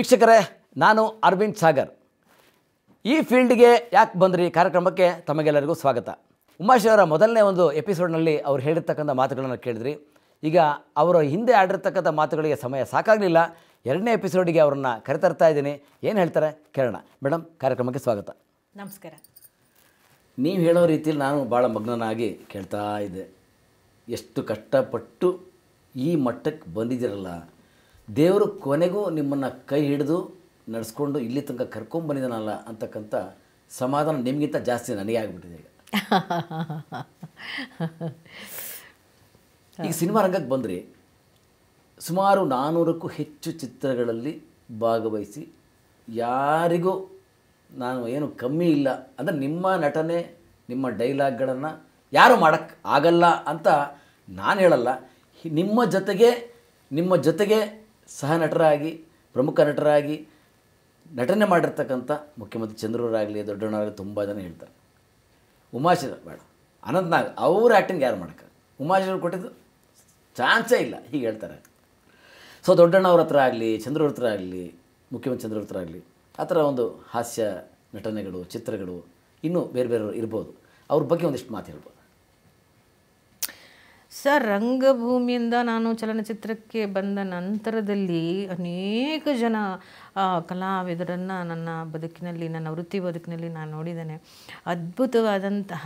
ವೀಕ್ಷಕರೇ ನಾನು ಅರವಿಂದ್ ಸಾಗರ್ ಈ ಫೀಲ್ಡ್ಗೆ ಯಾಕೆ ಬಂದ್ರಿ ಕಾರ್ಯಕ್ರಮಕ್ಕೆ ತಮಗೆಲ್ಲರಿಗೂ ಸ್ವಾಗತ ಉಮಾಶಿಯವರ ಅವರ ಮೊದಲನೇ ಒಂದು ಎಪಿಸೋಡ್ನಲ್ಲಿ ಅವ್ರು ಹೇಳಿರ್ತಕ್ಕಂಥ ಮಾತುಗಳನ್ನು ಕೇಳಿದ್ರಿ ಈಗ ಅವರ ಹಿಂದೆ ಆಡಿರ್ತಕ್ಕಂಥ ಮಾತುಗಳಿಗೆ ಸಮಯ ಸಾಕಾಗಲಿಲ್ಲ ಎರಡನೇ ಎಪಿಸೋಡಿಗೆ ಅವರನ್ನು ಕರೆತರ್ತಾ ಇದ್ದೀನಿ ಏನು ಹೇಳ್ತಾರೆ ಕೇಳೋಣ ಮೇಡಮ್ ಕಾರ್ಯಕ್ರಮಕ್ಕೆ ಸ್ವಾಗತ ನಮಸ್ಕಾರ ನೀವು ಹೇಳೋ ರೀತಿಯಲ್ಲಿ ನಾನು ಭಾಳ ಮಗ್ನನಾಗಿ ಕೇಳ್ತಾ ಇದ್ದೆ ಎಷ್ಟು ಕಷ್ಟಪಟ್ಟು ಈ ಮಟ್ಟಕ್ಕೆ ಬಂದಿದ್ದೀರಲ್ಲ ದೇವರು ಕೊನೆಗೂ ನಿಮ್ಮನ್ನು ಕೈ ಹಿಡಿದು ನಡೆಸ್ಕೊಂಡು ಇಲ್ಲಿ ತನಕ ಕರ್ಕೊಂಬಂದಿದ್ದಾನಲ್ಲ ಅಂತಕ್ಕಂಥ ಸಮಾಧಾನ ನಿಮಗಿಂತ ಜಾಸ್ತಿ ನನಗೆ ಆಗಿಬಿಟ್ಟಿದೆ ಈಗ ಈ ಸಿನಿಮಾ ರಂಗಕ್ಕೆ ಬಂದರೆ ಸುಮಾರು ನಾನ್ನೂರಕ್ಕೂ ಹೆಚ್ಚು ಚಿತ್ರಗಳಲ್ಲಿ ಭಾಗವಹಿಸಿ ಯಾರಿಗೂ ನಾನು ಏನು ಕಮ್ಮಿ ಇಲ್ಲ ಅಂದರೆ ನಿಮ್ಮ ನಟನೆ ನಿಮ್ಮ ಡೈಲಾಗ್ಗಳನ್ನು ಯಾರು ಮಾಡೋಕ್ಕೆ ಆಗಲ್ಲ ಅಂತ ನಾನು ಹೇಳಲ್ಲ ನಿಮ್ಮ ಜೊತೆಗೆ ನಿಮ್ಮ ಜೊತೆಗೆ ಸಹ ನಟರಾಗಿ ಪ್ರಮುಖ ನಟರಾಗಿ ನಟನೆ ಮಾಡಿರ್ತಕ್ಕಂಥ ಮುಖ್ಯಮಂತ್ರಿ ಚಂದ್ರೂರಾಗಲಿ ದೊಡ್ಡವರಾಗಲಿ ತುಂಬ ಜನ ಹೇಳ್ತಾರೆ ಉಮಾಶಿರ ಬೇಡ ಅನಂತನಾಗ್ ಅವ್ರ ಆ್ಯಕ್ಟಿಂಗ್ ಯಾರು ಮಾಡಕ್ಕೆ ಉಮಾಶಿರವ್ರು ಕೊಟ್ಟಿದ್ದು ಚಾನ್ಸೇ ಇಲ್ಲ ಹೀಗೆ ಹೇಳ್ತಾರೆ ಸೊ ದೊಡ್ಡಣ್ಣವ್ರ ಹತ್ರ ಆಗಲಿ ಚಂದ್ರವ್ರ ಹತ್ರ ಆಗಲಿ ಮುಖ್ಯಮಂತ್ರಿ ಚಂದ್ರವ್ರ ಹತ್ರ ಆಗಲಿ ಆ ಥರ ಒಂದು ಹಾಸ್ಯ ನಟನೆಗಳು ಚಿತ್ರಗಳು ಇನ್ನೂ ಬೇರೆ ಬೇರೆಯವರು ಇರ್ಬೋದು ಅವ್ರ ಬಗ್ಗೆ ಒಂದಿಷ್ಟು ಮಾತು ಹೇಳ್ಬೋದು ಸರ್ ರಂಗಭೂಮಿಯಿಂದ ನಾನು ಚಲನಚಿತ್ರಕ್ಕೆ ಬಂದ ನಂತರದಲ್ಲಿ ಅನೇಕ ಜನ ಕಲಾವಿದರನ್ನು ನನ್ನ ಬದುಕಿನಲ್ಲಿ ನನ್ನ ವೃತ್ತಿ ಬದುಕಿನಲ್ಲಿ ನಾನು ನೋಡಿದ್ದೇನೆ ಅದ್ಭುತವಾದಂತಹ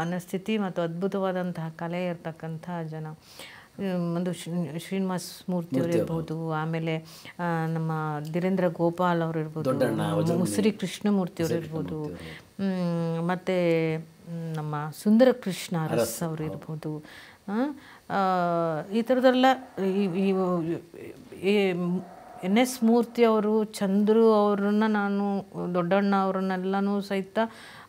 ಮನಸ್ಥಿತಿ ಮತ್ತು ಅದ್ಭುತವಾದಂತಹ ಕಲೆ ಇರ್ತಕ್ಕಂತಹ ಜನ ಒಂದು ಶ್ರೀ ಶ್ರೀನಿವಾಸ್ ಮೂರ್ತಿ ಇರ್ಬೋದು ಆಮೇಲೆ ನಮ್ಮ ಧೀರೇಂದ್ರ ಗೋಪಾಲ್ ಅವರು ಇರ್ಬೋದು ಮುಸುರಿ ಕೃಷ್ಣಮೂರ್ತಿ ಅವರು ಇರ್ಬೋದು ಮತ್ತು ನಮ್ಮ ಸುಂದರ ಕೃಷ್ಣ ರಸ್ ಅವರು ಈ ಥರದ್ದೆಲ್ಲ ಎನ್ ಎಸ್ ಅವರು ಚಂದ್ರು ಅವ್ರನ್ನ ನಾನು ದೊಡ್ಡಣ್ಣ ಅವ್ರನ್ನೆಲ್ಲನೂ ಸಹಿತ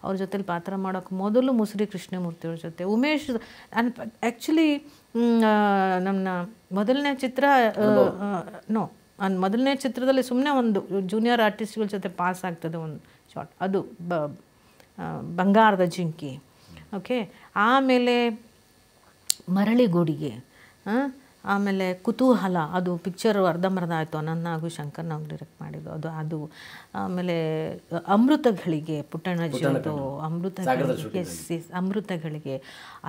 ಅವ್ರ ಜೊತೆಲಿ ಪಾತ್ರ ಮಾಡೋಕ್ಕೆ ಮೊದಲು ಮುಸುರಿ ಕೃಷ್ಣಮೂರ್ತಿಯವ್ರ ಜೊತೆ ಉಮೇಶ್ ನಾನು ಆ್ಯಕ್ಚುಲಿ ನನ್ನ ಮೊದಲನೇ ಚಿತ್ರ ನೋ ನಾನು ಮೊದಲನೇ ಚಿತ್ರದಲ್ಲಿ ಸುಮ್ಮನೆ ಒಂದು ಜೂನಿಯರ್ ಆರ್ಟಿಸ್ಟ್ಗಳ ಜೊತೆ ಪಾಸ್ ಆಗ್ತದೆ ಒಂದು ಶಾರ್ಟ್ ಅದು ಬಂಗಾರದ ಜಿಂಕಿ ಓಕೆ ಆಮೇಲೆ ಮರಳಿಗೊಡಿಗೆ ಆಮೇಲೆ ಕುತೂಹಲ ಅದು ಪಿಕ್ಚರು ಅರ್ಧಂಬರ್ಧ ಆಯಿತು ನನ್ನ ಹಾಗೂ ಶಂಕರ್ ನಾವು ಡಿರೆಕ್ಟ್ ಮಾಡಿದ್ದು ಅದು ಅದು ಆಮೇಲೆ ಅಮೃತಗಳಿಗೆ ಪುಟ್ಟಣ್ಣಜಿಯದು ಅಮೃತಗಳಿಗೆ ಅಮೃತಗಳಿಗೆ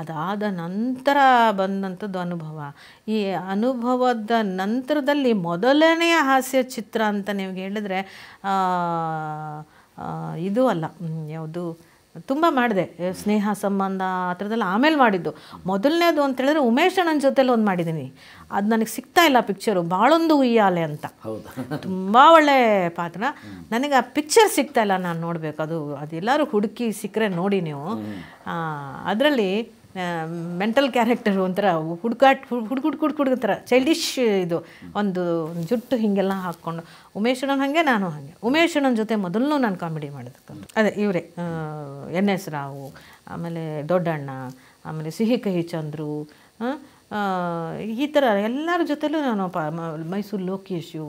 ಅದಾದ ನಂತರ ಬಂದಂಥದ್ದು ಅನುಭವ ಈ ಅನುಭವದ ನಂತರದಲ್ಲಿ ಮೊದಲನೆಯ ಹಾಸ್ಯ ಚಿತ್ರ ಅಂತ ನೀವು ಹೇಳಿದ್ರೆ ಇದು ಅಲ್ಲ ಯಾವುದು ತುಂಬ ಮಾಡಿದೆ ಸ್ನೇಹ ಸಂಬಂಧ ಆ ಥರದ್ದೆಲ್ಲ ಆಮೇಲೆ ಮಾಡಿದ್ದು ಮೊದಲನೇದು ಅಂತೇಳಿದ್ರೆ ಉಮೇಶ್ ಅಣ್ಣನ ಜೊತೆಲಿ ಒಂದು ಮಾಡಿದ್ದೀನಿ ಅದು ನನಗೆ ಸಿಗ್ತಾ ಇಲ್ಲ ಪಿಕ್ಚರು ಭಾಳೊಂದು ಉಯ್ಯಾಲೆ ಅಂತ ತುಂಬ ಒಳ್ಳೆ ಪಾತ್ರ ನನಗೆ ಆ ಪಿಕ್ಚರ್ ಸಿಗ್ತಾ ಇಲ್ಲ ನಾನು ನೋಡಬೇಕು ಅದು ಅದೆಲ್ಲರೂ ಹುಡುಕಿ ಸಿಕ್ಕರೆ ನೋಡಿ ನೀವು ಅದರಲ್ಲಿ ಮೆಂಟಲ್ ಕ್ಯಾರೆಕ್ಟರ್ ಒಂಥರ ಹುಡುಕಾಟ ಹುಡುಗುಡು ಹುಡುಗ ಕುಡ್ ಥರ ಚೈಲ್ಡಿಶ್ ಇದು ಒಂದು ಜುಟ್ಟು ಹೀಗೆಲ್ಲ ಹಾಕ್ಕೊಂಡು ಉಮೇಶಣ್ಣನ ಹಾಗೆ ನಾನು ಹಾಗೆ ಉಮೇಶಣ್ಣನ ಜೊತೆ ಮೊದಲು ನಾನು ಕಾಮಿಡಿ ಮಾಡೋದಕ್ಕಂತ ಅದೇ ಇವರೇ ಎನ್ ಎಸ್ ರಾವು ಆಮೇಲೆ ದೊಡ್ಡಣ್ಣ ಆಮೇಲೆ ಸಿಹಿ ಕಹಿ ಚಂದ್ರು ಈ ಥರ ಎಲ್ಲರ ಜೊತೆಲೂ ನಾನು ಪ ಮೈಸೂರು ಲೋಕೇಶು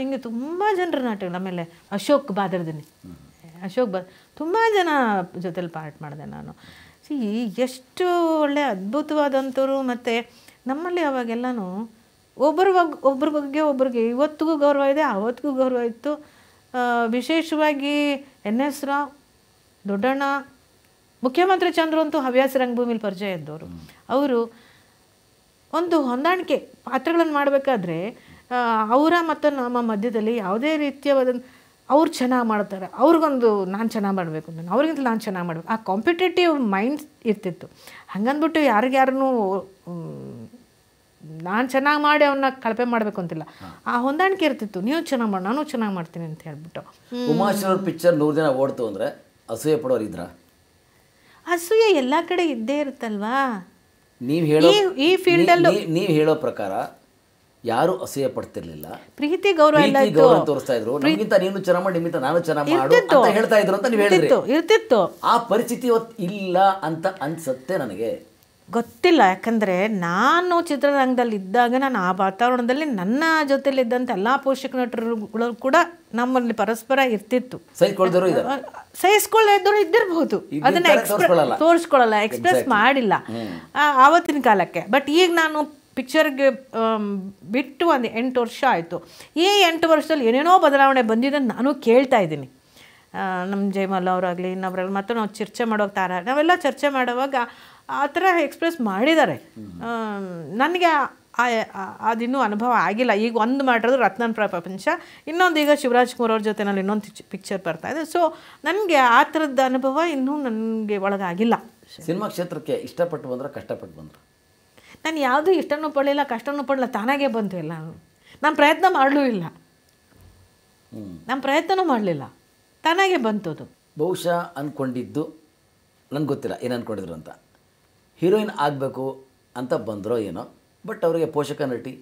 ಹಿಂಗೆ ತುಂಬ ಜನರ ನಾಟಕ ಆಮೇಲೆ ಅಶೋಕ್ ಬಾದರ್ದಿನಿ ಅಶೋಕ್ ಬಾ ತುಂಬ ಜನ ಜೊತೆಲಿ ಪಾರ್ಟ್ ಮಾಡಿದೆ ನಾನು ಸಿ ಎಷ್ಟು ಒಳ್ಳೆ ಅದ್ಭುತವಾದಂಥವ್ರು ಮತ್ತು ನಮ್ಮಲ್ಲಿ ಅವಾಗೆಲ್ಲನೂ ಒಬ್ಬರ ಬಗ್ಗೆ ಒಬ್ಬರ ಬಗ್ಗೆ ಒಬ್ರಿಗೆ ಇವತ್ತಿಗೂ ಗೌರವ ಇದೆ ಆವತ್ತಿಗೂ ಗೌರವ ಇತ್ತು ವಿಶೇಷವಾಗಿ ಎನ್ ಎಸ್ ರಾವ್ ದೊಡ್ಡಣ್ಣ ಮುಖ್ಯಮಂತ್ರಿ ಚಂದ್ರು ಅಂತೂ ಹವ್ಯಾಸ ರಂಗಭೂಮಿಲಿ ಪರಿಚಯ ಇದ್ದವರು ಅವರು ಒಂದು ಹೊಂದಾಣಿಕೆ ಪಾತ್ರಗಳನ್ನು ಮಾಡಬೇಕಾದ್ರೆ ಅವರ ಮತ್ತು ನಮ್ಮ ಮಧ್ಯದಲ್ಲಿ ಯಾವುದೇ ರೀತಿಯವಾದ ಅವ್ರು ಚೆನ್ನಾಗಿ ಮಾಡ್ತಾರೆ ಅವ್ರಿಗೊಂದು ನಾನು ಚೆನ್ನಾಗಿ ಮಾಡಬೇಕು ಅಂತ ಅವ್ರಿಗಿಂತ ನಾನು ಚೆನ್ನಾಗಿ ಮಾಡಬೇಕು ಆ ಕಾಂಪಿಟೇಟಿವ್ ಮೈಂಡ್ ಇರ್ತಿತ್ತು ಹಂಗಂದ್ಬಿಟ್ಟು ಯಾರಿಗ್ಯಾರೂ ನಾನು ಚೆನ್ನಾಗಿ ಮಾಡಿ ಅವನ್ನ ಕಳಪೆ ಮಾಡಬೇಕು ಅಂತಿಲ್ಲ ಆ ಹೊಂದಾಣಿಕೆ ಇರ್ತಿತ್ತು ನೀವು ಚೆನ್ನಾಗಿ ಮಾಡಿ ನಾನು ಚೆನ್ನಾಗಿ ಮಾಡ್ತೀನಿ ಅಂತ ಹೇಳ್ಬಿಟ್ಟು ಉಮಾಶ್ರವ್ರ ಪಿಕ್ಚರ್ ನೂರು ದಿನ ಓಡ್ತು ಅಂದರೆ ಅಸೂಯೆ ಪಡೋರು ಇದ್ರ ಅಸೂಯೆ ಎಲ್ಲ ಕಡೆ ಇದ್ದೇ ಇರುತ್ತಲ್ವಾ ನೀವು ಹೇಳೋ ಈ ಫೀಲ್ಡಲ್ಲೂ ನೀವು ಹೇಳೋ ಪ್ರಕಾರ ಯಾರು ಅಸಹ್ಯ ಪಡ್ತಿರ್ಲಿಲ್ಲ ಪ್ರೀತಿ ಗೌರವ ಗೌರವ ತೋರಿಸ್ತಾ ಇದ್ರು ನಮಗಿಂತ ನೀನು ಚೆನ್ನಾಗಿ ಮಾಡಿ ನಾನು ಚೆನ್ನಾಗಿ ಮಾಡು ಅಂತ ಹೇಳ್ತಾ ಇದ್ರು ಅಂತ ನೀವು ಹೇಳಿದ್ರು ಇರ್ತಿತ್ತು ಆ ಪರಿಸ್ಥಿತಿ ಇವತ್ತು ಇಲ್ಲ ಅಂತ ಅನ್ಸುತ್ತೆ ನನಗೆ ಗೊತ್ತಿಲ್ಲ ಯಾಕಂದ್ರೆ ನಾನು ಚಿತ್ರರಂಗದಲ್ಲಿ ಇದ್ದಾಗ ನಾನು ಆ ವಾತಾವರಣದಲ್ಲಿ ನನ್ನ ಇದ್ದಂತ ಎಲ್ಲಾ ಪೋಷಕ ನಟರುಗಳು ಕೂಡ ನಮ್ಮಲ್ಲಿ ಪರಸ್ಪರ ಇರ್ತಿತ್ತು ಸಹಿಸ್ಕೊಳ್ಳೋದ್ರು ಇದ್ದಿರಬಹುದು ಅದನ್ನ ಎಕ್ಸ್ಪ್ರೆಸ್ ತೋರಿಸ್ಕೊಳ್ಳಲ್ಲ ಎಕ್ಸ್ಪ್ರೆಸ್ ಮಾಡಿಲ್ಲ ಆವತ್ತಿನ ಕಾಲಕ್ಕೆ ಬಟ್ ಈಗ ನಾನು ಪಿಕ್ಚರ್ಗೆ um, ಬಿಟ್ಟು ಒಂದು ಎಂಟು ವರ್ಷ ಆಯಿತು ಈ ಎಂಟು ವರ್ಷದಲ್ಲಿ ಏನೇನೋ ಬದಲಾವಣೆ ಬಂದಿದೆ ನಾನು ಕೇಳ್ತಾ ಇದ್ದೀನಿ ನಮ್ಮ ಜಯಮಾಲ ಅವರಾಗಲಿ ಇನ್ನೊಬ್ರಲ್ಲಿ ಮತ್ತು ನಾವು ಚರ್ಚೆ ಮಾಡೋ ತಾರ ನಾವೆಲ್ಲ ಚರ್ಚೆ ಮಾಡುವಾಗ ಆ ಥರ ಎಕ್ಸ್ಪ್ರೆಸ್ ಮಾಡಿದ್ದಾರೆ ನನಗೆ ಆ ಅದಿನ್ನೂ ಅನುಭವ ಆಗಿಲ್ಲ ಈಗ ಒಂದು ಮಾಡಿರೋದು ರತ್ನನ್ ಪ್ರಪಂಚ ಇನ್ನೊಂದು ಈಗ ಶಿವರಾಜ್ ಕುಮಾರ್ ಅವ್ರ ಜೊತೆನಲ್ಲಿ ಇನ್ನೊಂದು ಪಿಕ್ಚರ್ ಬರ್ತಾ ಇದೆ ಸೊ ನನಗೆ ಆ ಥರದ ಅನುಭವ ಇನ್ನೂ ನನಗೆ ಒಳಗಾಗಿಲ್ಲ ಸಿನಿಮಾ ಕ್ಷೇತ್ರಕ್ಕೆ ಇಷ್ಟಪಟ್ಟು ಬಂದ್ರೆ ಕಷ್ಟಪಟ್ಟು ಬಂದರು ನಾನು ಯಾವುದೂ ಇಷ್ಟನೂ ಪಡಲಿಲ್ಲ ಕಷ್ಟನೂ ಪಡಲಿಲ್ಲ ತಾನಾಗೇ ಬಂತು ಇಲ್ಲ ನಾನು ಪ್ರಯತ್ನ ಮಾಡಲೂ ಇಲ್ಲ ನಾನು ಪ್ರಯತ್ನನೂ ಮಾಡಲಿಲ್ಲ ತಾನಾಗೆ ಬಂತು ಅದು ಬಹುಶಃ ಅಂದ್ಕೊಂಡಿದ್ದು ನನಗೆ ಗೊತ್ತಿಲ್ಲ ಏನು ಅಂದ್ಕೊಂಡಿದ್ರು ಅಂತ ಹೀರೋಯಿನ್ ಆಗಬೇಕು ಅಂತ ಬಂದರೋ ಏನೋ ಬಟ್ ಅವರಿಗೆ ಪೋಷಕ ನಟಿ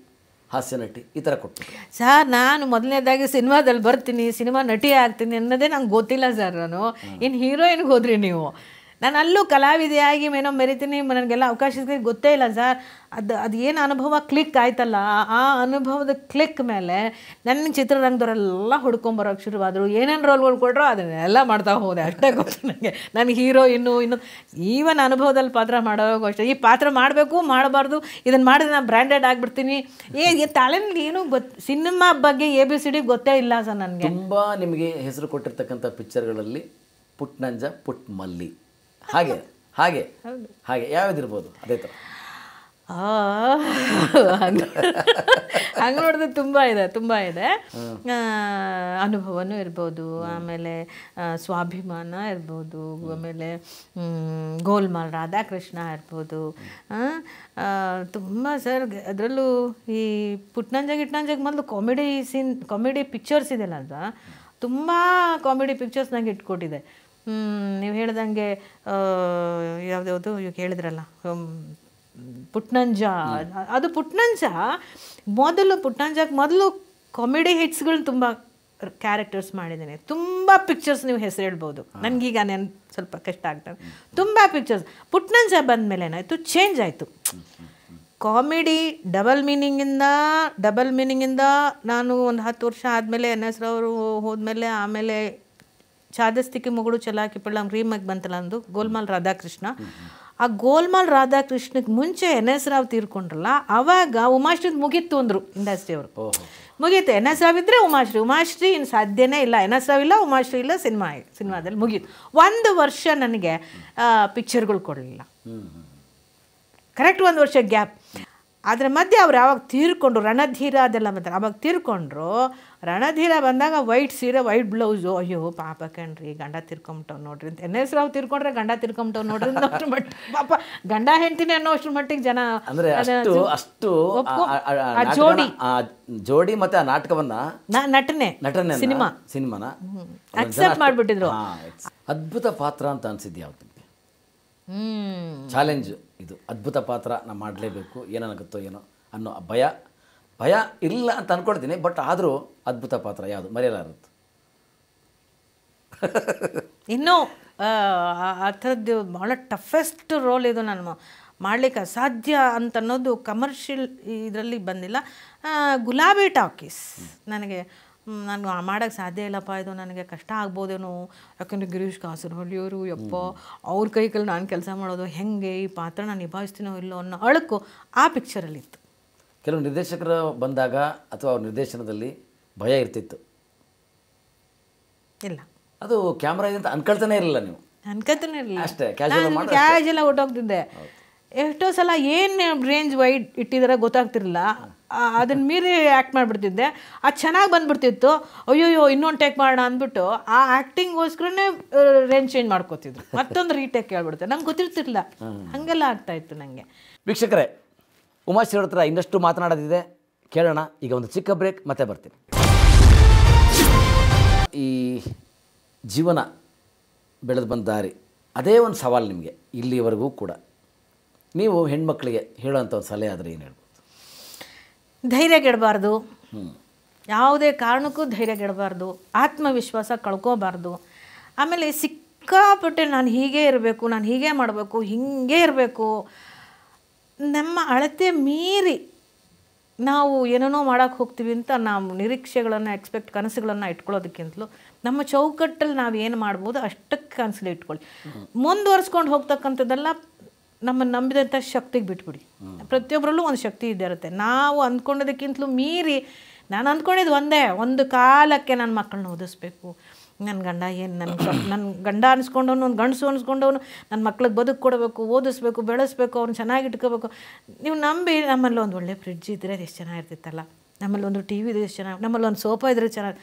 ಹಾಸ್ಯ ನಟಿ ಈ ಥರ ಕೊಟ್ಟು ಸರ್ ನಾನು ಮೊದಲನೇದಾಗಿ ಸಿನಿಮಾದಲ್ಲಿ ಬರ್ತೀನಿ ಸಿನಿಮಾ ನಟಿ ಆಗ್ತೀನಿ ಅನ್ನೋದೇ ನಂಗೆ ಗೊತ್ತಿಲ್ಲ ಸರ್ ನಾನು ಇನ್ನು ಹೀರೋಯಿನ್ಗೆ ಹೋದ್ರಿ ನೀವು ನಾನು ಅಲ್ಲೂ ಕಲಾವಿದೆಯಾಗಿ ಏನೋ ಮೆರಿತೀನಿ ನನಗೆಲ್ಲ ಅವಕಾಶ ಗೊತ್ತೇ ಇಲ್ಲ ಸರ್ ಅದು ಅದು ಏನು ಅನುಭವ ಕ್ಲಿಕ್ ಆಯ್ತಲ್ಲ ಆ ಅನುಭವದ ಕ್ಲಿಕ್ ಮೇಲೆ ನನ್ನ ಚಿತ್ರರಂಗದವರೆಲ್ಲ ಹುಡ್ಕೊಂಬರೋಕೆ ಶುರುವಾದರು ಏನೇನು ರೋಲ್ಗಳು ಕೊಟ್ಟರು ಅದನ್ನೆಲ್ಲ ಮಾಡ್ತಾ ಹೋದೆ ಅಷ್ಟೇ ಗೊತ್ತು ನನಗೆ ನನ್ನ ಹೀರೋ ಇನ್ನು ಇನ್ನು ಈವನ್ ಅನುಭವದಲ್ಲಿ ಪಾತ್ರ ಮಾಡೋಕ್ಕೂ ಈ ಪಾತ್ರ ಮಾಡಬೇಕು ಮಾಡಬಾರ್ದು ಇದನ್ನು ಮಾಡಿದ್ರೆ ನಾನು ಬ್ರ್ಯಾಂಡೆಡ್ ಆಗಿಬಿಡ್ತೀನಿ ಏ ತಲೆನಲ್ಲಿ ಏನೂ ಗೊತ್ತು ಸಿನಿಮಾ ಬಗ್ಗೆ ಎ ಬಿ ಸಿ ಡಿ ಗೊತ್ತೇ ಇಲ್ಲ ಸರ್ ನನಗೆ ತುಂಬ ನಿಮಗೆ ಹೆಸರು ಕೊಟ್ಟಿರ್ತಕ್ಕಂಥ ಪಿಕ್ಚರ್ಗಳಲ್ಲಿ ನಂಜ ಪುಟ್ ಮಲ್ಲಿ ಹಾಗೆ ಹಾಗೆ ಹಾಗೆ ಯಾವ್ದಿರ್ಬೋದು ಅದೇ ಥರ ಹಂಗೆ ನೋಡಿದ್ರೆ ತುಂಬ ಇದೆ ತುಂಬ ಇದೆ ಅನುಭವನೂ ಇರ್ಬೋದು ಆಮೇಲೆ ಸ್ವಾಭಿಮಾನ ಇರ್ಬೋದು ಆಮೇಲೆ ಗೋಲ್ಮಾಲ್ ರಾಧಾಕೃಷ್ಣ ಇರ್ಬೋದು ತುಂಬ ಸರ್ ಅದರಲ್ಲೂ ಈ ಪುಟ್ನಂಜ ಗಿಟ್ನಂಜಾಗ ಮೊದಲು ಕಾಮಿಡಿ ಸೀನ್ ಕಾಮಿಡಿ ಪಿಕ್ಚರ್ಸ್ ಇದೆಯಲ್ಲ ಅಲ್ವಾ ತುಂಬ ಕಾಮಿಡಿ ಪಿಕ್ಚರ್ಸ್ ನಂಗೆ ಇಟ್ಕೊಟ್ಟಿದೆ ನೀವು ಹೇಳ್ದಂಗೆ ಯಾವುದ್ಯಾವುದು ಇವಾಗ ಹೇಳಿದ್ರಲ್ಲ ಪುಟ್ನಂಜ ಅದು ಪುಟ್ನಂಜ ಮೊದಲು ಪುಟ್ನಂಜಕ್ಕೆ ಮೊದಲು ಕಾಮಿಡಿ ಹಿಟ್ಸ್ಗಳನ್ನ ತುಂಬ ಕ್ಯಾರೆಕ್ಟರ್ಸ್ ಮಾಡಿದ್ದೀನಿ ತುಂಬ ಪಿಕ್ಚರ್ಸ್ ನೀವು ಹೆಸರು ಹೇಳ್ಬೋದು ನನಗೀಗ ನೆನ್ ಸ್ವಲ್ಪ ಕಷ್ಟ ಆಗ್ತದೆ ತುಂಬ ಪಿಕ್ಚರ್ಸ್ ಪುಟ್ನಂಜ ಬಂದಮೇಲೆ ಏನಾಯಿತು ಚೇಂಜ್ ಆಯಿತು ಕಾಮಿಡಿ ಡಬಲ್ ಮೀನಿಂಗಿಂದ ಡಬಲ್ ಮೀನಿಂಗಿಂದ ನಾನು ಒಂದು ಹತ್ತು ವರ್ಷ ಆದಮೇಲೆ ಎನ್ ಎಸ್ ರವರು ಹೋದ್ಮೇಲೆ ಆಮೇಲೆ ಛಾದಸ್ತಿಕಿ ಮಗಳು ಚಲಾಕಿ ರೀಮ್ ರೀಮೇಕ್ ಬಂತಲ್ಲ ಅಂದು ಗೋಲ್ಮಾಲ್ ರಾಧಾಕೃಷ್ಣ ಆ ಗೋಲ್ಮಾಲ್ ರಾಧಾಕೃಷ್ಣಕ್ಕೆ ಮುಂಚೆ ಎನ್ ಎಸ್ ರಾವ್ ತೀರ್ಕೊಂಡ್ರಲ್ಲ ಅವಾಗ ಉಮಾಶ್ರೀ ಮುಗೀತು ಅಂದರು ಇಂಡಸ್ಟ್ರಿ ಅವರು ಮುಗೀತು ಎನ್ ಎಸ್ ರಾವ್ ಇದ್ದರೆ ಉಮಾಶ್ರೀ ಉಮಾಶ್ರೀ ಇನ್ನು ಸಾಧ್ಯನೇ ಇಲ್ಲ ಎನ್ ಎಸ್ ರಾವ್ ಇಲ್ಲ ಉಮಾಶ್ರೀ ಇಲ್ಲ ಸಿನಿಮಾ ಸಿನಿಮಾದಲ್ಲಿ ಮುಗೀತು ಒಂದು ವರ್ಷ ನನಗೆ ಪಿಕ್ಚರ್ಗಳು ಕೊಡಲಿಲ್ಲ ಕರೆಕ್ಟ್ ಒಂದು ವರ್ಷ ಗ್ಯಾಪ್ ಅದರ ಮಧ್ಯೆ ಅವ್ರು ಯಾವಾಗ ತೀರ್ಕೊಂಡ್ರು ರಣಧೀರ ಅದೆಲ್ಲ ಮಾತ್ರ ಅವಾಗ ತೀರ್ಕೊಂಡ್ರು ರಣಧೀರ ಬಂದಾಗ ವೈಟ್ ಸೀರೆ ವೈಟ್ ಬ್ಲೌಸು ಅಯ್ಯೋ ಪಾಪ ಕಣ್ರಿ ಗಂಡ ತಿರ್ಕೊಂಬಿಟ್ಟವ್ ನೋಡ್ರಿ ಅಂತ ಎನ್ ಎಸ್ ರಾವ್ ತೀರ್ಕೊಂಡ್ರೆ ಗಂಡ ತಿರ್ಕೊಂಬಿಟ್ಟವ್ ನೋಡ್ರಿ ಪಾಪ ಗಂಡ ಹೆಂಡ್ತಿನಿ ಅನ್ನೋ ಅಷ್ಟು ಮಟ್ಟಿಗೆ ಜನ ಅಂದ್ರೆ ಅಷ್ಟು ಅಷ್ಟು ಜೋಡಿ ಜೋಡಿ ಮತ್ತೆ ಆ ನಾಟಕವನ್ನ ನಟನೆ ನಟನೆ ಸಿನಿಮಾ ಸಿನಿಮಾನ ಅಕ್ಸೆಪ್ಟ್ ಮಾಡ್ಬಿಟ್ಟಿದ್ರು ಅದ್ಭುತ ಪಾತ್ರ ಅಂತ ಅನ್ಸಿದ್ಯಾವ್ದು ಚಾಲೆಂಜ್ ಇದು ಅದ್ಭುತ ಪಾತ್ರ ನಾನು ಮಾಡಲೇಬೇಕು ಏನಾಗುತ್ತೋ ಏನೋ ಅನ್ನೋ ಭಯ ಭಯ ಇಲ್ಲ ಅಂತ ಅಂದ್ಕೊಳ್ತೀನಿ ಬಟ್ ಆದರೂ ಅದ್ಭುತ ಪಾತ್ರ ಯಾವುದು ಮರೆಯಲಾರದು ಇನ್ನೂ ಆ ಥರದ್ದು ಭಾಳ ಟಫೆಸ್ಟ್ ರೋಲ್ ಇದು ನಾನು ಮಾಡಲಿಕ್ಕೆ ಅಸಾಧ್ಯ ಅಂತನ್ನೋದು ಕಮರ್ಷಿಯಲ್ ಇದರಲ್ಲಿ ಬಂದಿಲ್ಲ ಗುಲಾಬಿ ಟಾಕೀಸ್ ನನಗೆ ನಾನು ಮಾಡೋಕ್ಕೆ ಸಾಧ್ಯ ಇಲ್ಲಪ್ಪ ಇದು ನನಗೆ ಕಷ್ಟ ಆಗ್ಬೋದೇನೋ ಯಾಕಂದರೆ ಗಿರೀಶ್ ಕಾಸರವಳ್ಳಿಯವರು ಯಪ್ಪ ಅವ್ರ ಕೈ ಕಲ್ಲು ನಾನು ಕೆಲಸ ಮಾಡೋದು ಹೆಂಗೆ ಈ ಪಾತ್ರ ನಾನು ನಿಭಾಯಿಸ್ತೀನೋ ಇಲ್ಲೋ ಅನ್ನೋ ಅಳಕು ಆ ಪಿಕ್ಚರಲ್ಲಿತ್ತು ಕೆಲವು ನಿರ್ದೇಶಕರು ಬಂದಾಗ ಅಥವಾ ಅವ್ರ ನಿರ್ದೇಶನದಲ್ಲಿ ಭಯ ಇರ್ತಿತ್ತು ಇಲ್ಲ ಅದು ಕ್ಯಾಮ್ರಾ ಇದೆ ಅಂತ ಅನ್ಕೊಳ್ತಾನೆ ಇರಲಿಲ್ಲ ನೀವು ಅನ್ಕಳ್ತಾನೆ ಇರಲಿಲ್ಲ ಅಷ್ಟೇ ಕ್ಯಾಶ್ ಎಲ್ಲ ಹೊಟ್ಟೋಗ್ತಿದ್ದೆ ಎಷ್ಟೋ ಸಲ ಏನು ರೇಂಜ್ ವೈಡ್ ಇಟ್ಟಿದ್ದಾರೆ ಗೊತ್ತಾಗ್ತಿರಲಿಲ್ಲ ಅದನ್ನು ಮೀರಿ ಆ್ಯಕ್ಟ್ ಮಾಡಿಬಿಡ್ತಿದ್ದೆ ಅದು ಚೆನ್ನಾಗಿ ಬಂದ್ಬಿಡ್ತಿತ್ತು ಅಯ್ಯೋಯ್ಯೋ ಇನ್ನೊಂದು ಟೇಕ್ ಮಾಡೋಣ ಅಂದ್ಬಿಟ್ಟು ಆ ಆ್ಯಕ್ಟಿಂಗ್ಗೋಸ್ಕರನೇ ರೇಂಜ್ ಚೇಂಜ್ ಮಾಡ್ಕೋತಿದ್ರು ಮತ್ತೊಂದು ರೀಟೇಕ್ ಹೇಳ್ಬಿಡ್ತೇವೆ ನಂಗೆ ಗೊತ್ತಿರ್ತಿರ್ಲಿಲ್ಲ ಹಾಗೆಲ್ಲ ಆಗ್ತಾಯಿತ್ತು ನನಗೆ ವೀಕ್ಷಕರೇ ಉಮಾಶ್ರೀ ಹತ್ರ ಇನ್ನಷ್ಟು ಮಾತನಾಡೋದಿದೆ ಕೇಳೋಣ ಈಗ ಒಂದು ಚಿಕ್ಕ ಬ್ರೇಕ್ ಮತ್ತೆ ಬರ್ತೀನಿ ಈ ಜೀವನ ಬೆಳೆದು ಬಂದ ದಾರಿ ಅದೇ ಒಂದು ಸವಾಲು ನಿಮಗೆ ಇಲ್ಲಿವರೆಗೂ ಕೂಡ ನೀವು ಹೆಣ್ಮಕ್ಳಿಗೆ ಹೇಳೋಂಥ ಒಂದು ಸಲಹೆ ಆದರೆ ಏನು ಹೇಳ್ಬೋದು ಧೈರ್ಯಗೆಡಬಾರ್ದು ಯಾವುದೇ ಕಾರಣಕ್ಕೂ ಧೈರ್ಯಗೆಡಬಾರ್ದು ಆತ್ಮವಿಶ್ವಾಸ ಕಳ್ಕೋಬಾರ್ದು ಆಮೇಲೆ ಸಿಕ್ಕಾಪಟ್ಟೆ ನಾನು ಹೀಗೆ ಇರಬೇಕು ನಾನು ಹೀಗೆ ಮಾಡಬೇಕು ಹೀಗೆ ಇರಬೇಕು ನಮ್ಮ ಅಳತೆ ಮೀರಿ ನಾವು ಏನೇನೋ ಮಾಡೋಕ್ಕೆ ಹೋಗ್ತೀವಿ ಅಂತ ನಾವು ನಿರೀಕ್ಷೆಗಳನ್ನು ಎಕ್ಸ್ಪೆಕ್ಟ್ ಕನಸುಗಳನ್ನು ಇಟ್ಕೊಳ್ಳೋದಕ್ಕಿಂತಲೂ ನಮ್ಮ ಚೌಕಟ್ಟಲ್ಲಿ ನಾವು ಏನು ಮಾಡ್ಬೋದು ಅಷ್ಟಕ್ಕೆ ಕನಸಲ್ಲಿ ಇಟ್ಕೊಳ್ಳಿ ಮುಂದುವರ್ಸ್ಕೊಂಡು ಹೋಗ್ತಕ್ಕಂಥದ್ದೆಲ್ಲ ನಮ್ಮನ್ನು ನಂಬಿದಂಥ ಶಕ್ತಿಗೆ ಬಿಟ್ಬಿಡಿ ಪ್ರತಿಯೊಬ್ಬರಲ್ಲೂ ಒಂದು ಶಕ್ತಿ ಇದ್ದೇ ಇರುತ್ತೆ ನಾವು ಅಂದ್ಕೊಂಡಿದ್ದಕ್ಕಿಂತಲೂ ಮೀರಿ ನಾನು ಅಂದ್ಕೊಂಡಿದ್ದು ಒಂದೇ ಒಂದು ಕಾಲಕ್ಕೆ ನನ್ನ ಮಕ್ಕಳನ್ನ ಓದಿಸ್ಬೇಕು ನನ್ನ ಗಂಡ ಏನು ನನ್ನ ನನ್ನ ಗಂಡ ಅನ್ಸ್ಕೊಂಡವನು ಒಂದು ಗಂಡಸು ಅನ್ಸ್ಕೊಂಡವನು ನನ್ನ ಮಕ್ಳಿಗೆ ಬದುಕು ಕೊಡಬೇಕು ಓದಿಸ್ಬೇಕು ಬೆಳೆಸ್ಬೇಕು ಅವ್ನು ಚೆನ್ನಾಗಿ ಇಟ್ಕೋಬೇಕು ನೀವು ನಂಬಿ ನಮ್ಮಲ್ಲಿ ಒಂದು ಒಳ್ಳೆ ಫ್ರಿಡ್ಜ್ ಇದ್ದರೆ ಎಷ್ಟು ಚೆನ್ನಾಗಿರ್ತಿತ್ತಲ್ಲ ನಮ್ಮಲ್ಲಿ ಒಂದು ಟಿ ವಿ ಇದ್ರೆ ಎಷ್ಟು ಚೆನ್ನಾಗಿ ನಮ್ಮಲ್ಲಿ ಒಂದು ಸೋಫಾ ಇದ್ರೆ ಚೆನ್ನಾಗಿ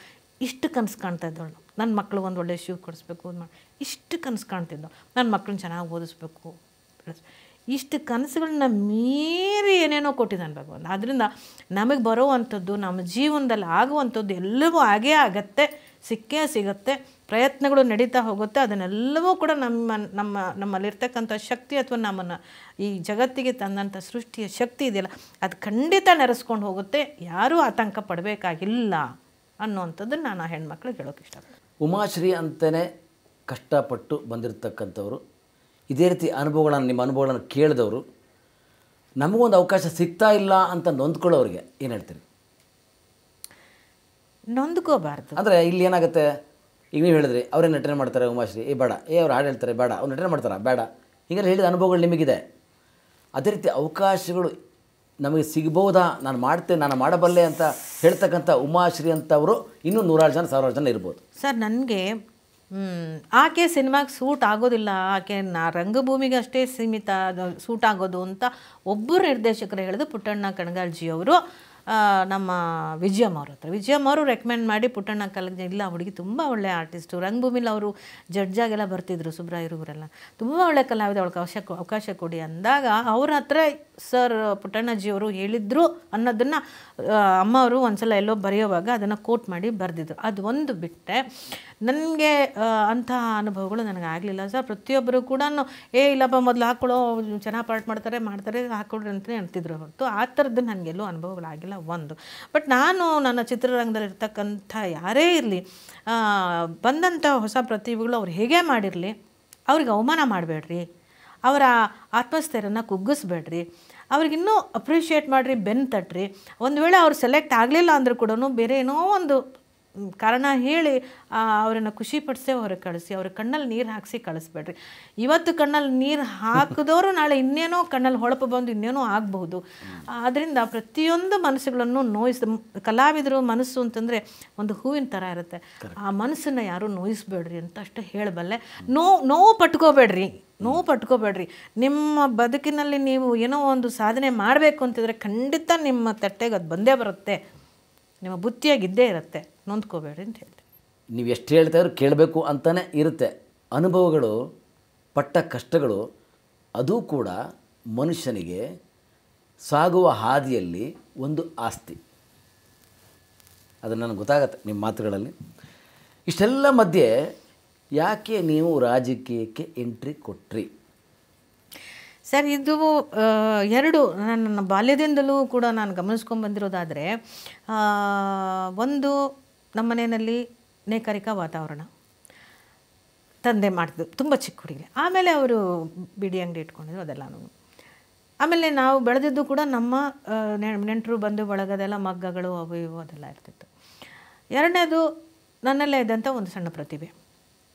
ಇಷ್ಟು ಕನಸು ಕಾಣ್ತಾ ಇದ್ದವಳು ನನ್ನ ಮಕ್ಳಿಗೆ ಒಂದು ಒಳ್ಳೆ ಶೂ ಕೊಡಿಸ್ಬೇಕು ಅದು ಮಾಡಿ ಇಷ್ಟು ಕನಸು ಕಾಣ್ತಿದ್ದವು ನನ್ನ ಮಕ್ಳನ್ನ ಚೆನ್ನಾಗಿ ಓದಿಸ್ಬೇಕು ಇಷ್ಟು ಕನಸುಗಳನ್ನ ಮೀರಿ ಏನೇನೋ ಕೊಟ್ಟಿದ್ದಾನೆ ಭಗವಂತ ಆದ್ದರಿಂದ ನಮಗೆ ಬರುವಂಥದ್ದು ನಮ್ಮ ಜೀವನದಲ್ಲಿ ಆಗುವಂಥದ್ದು ಎಲ್ಲವೂ ಆಗೇ ಆಗತ್ತೆ ಸಿಕ್ಕೇ ಸಿಗುತ್ತೆ ಪ್ರಯತ್ನಗಳು ನಡೀತಾ ಹೋಗುತ್ತೆ ಅದನ್ನೆಲ್ಲವೂ ಕೂಡ ನಮ್ಮ ನಮ್ಮ ನಮ್ಮಲ್ಲಿರ್ತಕ್ಕಂಥ ಶಕ್ತಿ ಅಥವಾ ನಮ್ಮನ್ನು ಈ ಜಗತ್ತಿಗೆ ತಂದಂಥ ಸೃಷ್ಟಿಯ ಶಕ್ತಿ ಇದೆಯಲ್ಲ ಅದು ಖಂಡಿತ ನೆರೆಸ್ಕೊಂಡು ಹೋಗುತ್ತೆ ಯಾರೂ ಆತಂಕ ಪಡಬೇಕಾಗಿಲ್ಲ ಅನ್ನುವಂಥದ್ದು ನಾನು ಆ ಹೆಣ್ಮಕ್ಳಿಗೆ ಹೇಳೋಕೆ ಇಷ್ಟಪಡ್ತೀನಿ ಉಮಾಶ್ರೀ ಅಂತಲೇ ಕಷ್ಟಪಟ್ಟು ಬಂದಿರತಕ್ಕಂಥವ್ರು ಇದೇ ರೀತಿ ಅನುಭವಗಳನ್ನು ನಿಮ್ಮ ಅನುಭವಗಳನ್ನು ಕೇಳಿದವರು ನಮಗೊಂದು ಅವಕಾಶ ಸಿಗ್ತಾ ಇಲ್ಲ ಅಂತ ನೊಂದ್ಕೊಳ್ಳೋರಿಗೆ ಏನು ಹೇಳ್ತೀರಿ ನೊಂದ್ಕೋಬಾರ್ದು ಅಂದರೆ ಇಲ್ಲಿ ಏನಾಗುತ್ತೆ ಈಗ ನೀವು ಹೇಳಿದ್ರಿ ಅವರೇ ನಟನೆ ಮಾಡ್ತಾರೆ ಉಮಾಶ್ರೀ ಏ ಬೇಡ ಏ ಅವ್ರು ಹಾಡು ಹೇಳ್ತಾರೆ ಬೇಡ ಅವ್ರು ನಟನೆ ಮಾಡ್ತಾರೆ ಬೇಡ ಹೀಗೆಲ್ಲ ಹೇಳಿದ ಅನುಭವಗಳು ನಿಮಗಿದೆ ಅದೇ ರೀತಿ ಅವಕಾಶಗಳು ನಮಗೆ ಸಿಗ್ಬೋದಾ ನಾನು ಮಾಡ್ತೇನೆ ನಾನು ಮಾಡಬಲ್ಲೆ ಅಂತ ಹೇಳ್ತಕ್ಕಂಥ ಉಮಾಶ್ರೀ ಅಂತವರು ಇನ್ನೂ ನೂರಾರು ಜನ ಸಾವಿರಾರು ಜನ ಇರ್ಬೋದು ಸರ್ ನನಗೆ ಆಕೆ ಸಿನಿಮಾಗೆ ಸೂಟ್ ಆಗೋದಿಲ್ಲ ಆಕೆ ನಾ ರಂಗಭೂಮಿಗೆ ಅಷ್ಟೇ ಸೀಮಿತ ಸೂಟ್ ಆಗೋದು ಅಂತ ಒಬ್ಬರು ನಿರ್ದೇಶಕರು ಹೇಳಿದ್ರು ಪುಟ್ಟಣ್ಣ ಕಣಗಾಲ್ಜಿಯವರು ನಮ್ಮ ವಿಜಯಮ್ಮ ಅವ್ರ ಹತ್ರ ವಿಜಯಮ್ಮ ಅವರು ರೆಕಮೆಂಡ್ ಮಾಡಿ ಪುಟ್ಟಣ್ಣ ಕಲಗ ಇಲ್ಲ ಹುಡುಗಿ ತುಂಬ ಒಳ್ಳೆ ಆರ್ಟಿಸ್ಟು ರಂಗಭೂಮಿಲಿ ಅವರು ಜಡ್ಜಾಗೆಲ್ಲ ಬರ್ತಿದ್ರು ಸುಬ್ರಾಯರುವರೆಲ್ಲ ತುಂಬ ಒಳ್ಳೆ ಕಲಾವಿದ ಅವಳಿಗೆ ಅವಕಾಶ ಅವಕಾಶ ಕೊಡಿ ಅಂದಾಗ ಅವ್ರ ಹತ್ರ ಸರ್ ಪುಟ್ಟಣ್ಣಜಿಯವರು ಹೇಳಿದ್ರು ಅನ್ನೋದನ್ನು ಅಮ್ಮವರು ಒಂದು ಸಲ ಎಲ್ಲೋ ಬರೆಯೋವಾಗ ಅದನ್ನು ಕೋಟ್ ಮಾಡಿ ಬರೆದಿದ್ರು ಅದು ಒಂದು ಬಿಟ್ಟೆ ನನಗೆ ಅಂತಹ ಅನುಭವಗಳು ನನಗೆ ಆಗಲಿಲ್ಲ ಸರ್ ಪ್ರತಿಯೊಬ್ಬರು ಕೂಡ ಏ ಇಲ್ಲಪ್ಪ ಮೊದಲು ಹಾಕ್ಕೊಳ್ಳೋ ಚೆನ್ನಾಗಿ ಪಾರ್ಟ್ ಮಾಡ್ತಾರೆ ಮಾಡ್ತಾರೆ ಹಾಕ್ಕೊಡ್ರಿ ಅಂತಲೇ ಅಂತಿದ್ರು ಹೊರತು ಆ ಥರದ್ದು ನನಗೆಲ್ಲೂ ಅನುಭವಗಳಾಗಿಲ್ಲ ಒಂದು ಬಟ್ ನಾನು ನನ್ನ ಚಿತ್ರರಂಗದಲ್ಲಿರ್ತಕ್ಕಂಥ ಯಾರೇ ಇರಲಿ ಬಂದಂಥ ಹೊಸ ಪ್ರತಿಭೆಗಳು ಅವ್ರು ಹೇಗೆ ಮಾಡಿರಲಿ ಅವ್ರಿಗೆ ಅವಮಾನ ಮಾಡಬೇಡ್ರಿ ಅವರ ಆತ್ಮಸ್ಥೈರ್ಯನ ಕುಗ್ಗಿಸ್ಬೇಡ್ರಿ ಅವ್ರಿಗಿನ್ನೂ ಅಪ್ರಿಷಿಯೇಟ್ ಮಾಡಿರಿ ಬೆನ್ನು ತಟ್ಟ್ರಿ ಒಂದು ವೇಳೆ ಅವ್ರು ಸೆಲೆಕ್ಟ್ ಆಗಲಿಲ್ಲ ಅಂದರೂ ಕೂಡ ಬೇರೆ ಏನೋ ಒಂದು ಕಾರಣ ಹೇಳಿ ಅವರನ್ನು ಖುಷಿಪಡಿಸೇ ಹೊರಗೆ ಕಳಿಸಿ ಅವ್ರ ಕಣ್ಣಲ್ಲಿ ನೀರು ಹಾಕಿಸಿ ಕಳಿಸ್ಬೇಡ್ರಿ ಇವತ್ತು ಕಣ್ಣಲ್ಲಿ ನೀರು ಹಾಕಿದವರು ನಾಳೆ ಇನ್ನೇನೋ ಕಣ್ಣಲ್ಲಿ ಹೊಳಪು ಬಂದು ಇನ್ನೇನೋ ಆಗಬಹುದು ಆದ್ದರಿಂದ ಪ್ರತಿಯೊಂದು ಮನಸ್ಸುಗಳನ್ನು ನೋಯಿಸ್ ಕಲಾವಿದರು ಮನಸ್ಸು ಅಂತಂದರೆ ಒಂದು ಹೂವಿನ ಥರ ಇರುತ್ತೆ ಆ ಮನಸ್ಸನ್ನು ಯಾರೂ ನೋಯಿಸ್ಬೇಡ್ರಿ ಅಂತ ಅಷ್ಟು ಹೇಳಬಲ್ಲೆ ನೋವು ನೋವು ಪಟ್ಕೋಬೇಡ್ರಿ ನೋವು ಪಟ್ಕೋಬೇಡ್ರಿ ನಿಮ್ಮ ಬದುಕಿನಲ್ಲಿ ನೀವು ಏನೋ ಒಂದು ಸಾಧನೆ ಮಾಡಬೇಕು ಅಂತಿದ್ರೆ ಖಂಡಿತ ನಿಮ್ಮ ತಟ್ಟೆಗೆ ಅದು ಬಂದೇ ಬರುತ್ತೆ ನಿಮ್ಮ ಬುತ್ತಿಯಾಗಿದ್ದೇ ಇರುತ್ತೆ ನೊಂದ್ಕೋಬೇಡಿ ಅಂತ ಹೇಳ್ತೀನಿ ನೀವು ಎಷ್ಟು ಇದ್ರು ಕೇಳಬೇಕು ಅಂತಲೇ ಇರುತ್ತೆ ಅನುಭವಗಳು ಪಟ್ಟ ಕಷ್ಟಗಳು ಅದು ಕೂಡ ಮನುಷ್ಯನಿಗೆ ಸಾಗುವ ಹಾದಿಯಲ್ಲಿ ಒಂದು ಆಸ್ತಿ ಅದು ನನಗೆ ಗೊತ್ತಾಗತ್ತೆ ನಿಮ್ಮ ಮಾತುಗಳಲ್ಲಿ ಇಷ್ಟೆಲ್ಲ ಮಧ್ಯೆ ಯಾಕೆ ನೀವು ರಾಜಕೀಯಕ್ಕೆ ಎಂಟ್ರಿ ಕೊಟ್ರಿ ಸರ್ ಇದು ಎರಡು ನನ್ನ ಬಾಲ್ಯದಿಂದಲೂ ಕೂಡ ನಾನು ಗಮನಿಸ್ಕೊಂಡು ಬಂದಿರೋದಾದರೆ ಒಂದು ನಮ್ಮನೆಯಲ್ಲಿ ನೇಕಾರಿಕಾ ವಾತಾವರಣ ತಂದೆ ಮಾಡ್ತಿದ್ದು ತುಂಬ ಚಿಕ್ಕ ಹುಡುಗಿ ಆಮೇಲೆ ಅವರು ಬಿಡಿ ಅಂಗಡಿ ಇಟ್ಕೊಂಡಿದ್ರು ಅದೆಲ್ಲ ಆಮೇಲೆ ನಾವು ಬೆಳೆದಿದ್ದು ಕೂಡ ನಮ್ಮ ನೆಂಟರು ಬಂದು ಬಳಗದೆಲ್ಲ ಮಗ್ಗಗಳು ಅವು ಇವು ಅದೆಲ್ಲ ಇರ್ತಿತ್ತು ಎರಡನೇದು ನನ್ನಲ್ಲೇ ಇದ್ದಂಥ ಒಂದು ಸಣ್ಣ ಪ್ರತಿಭೆ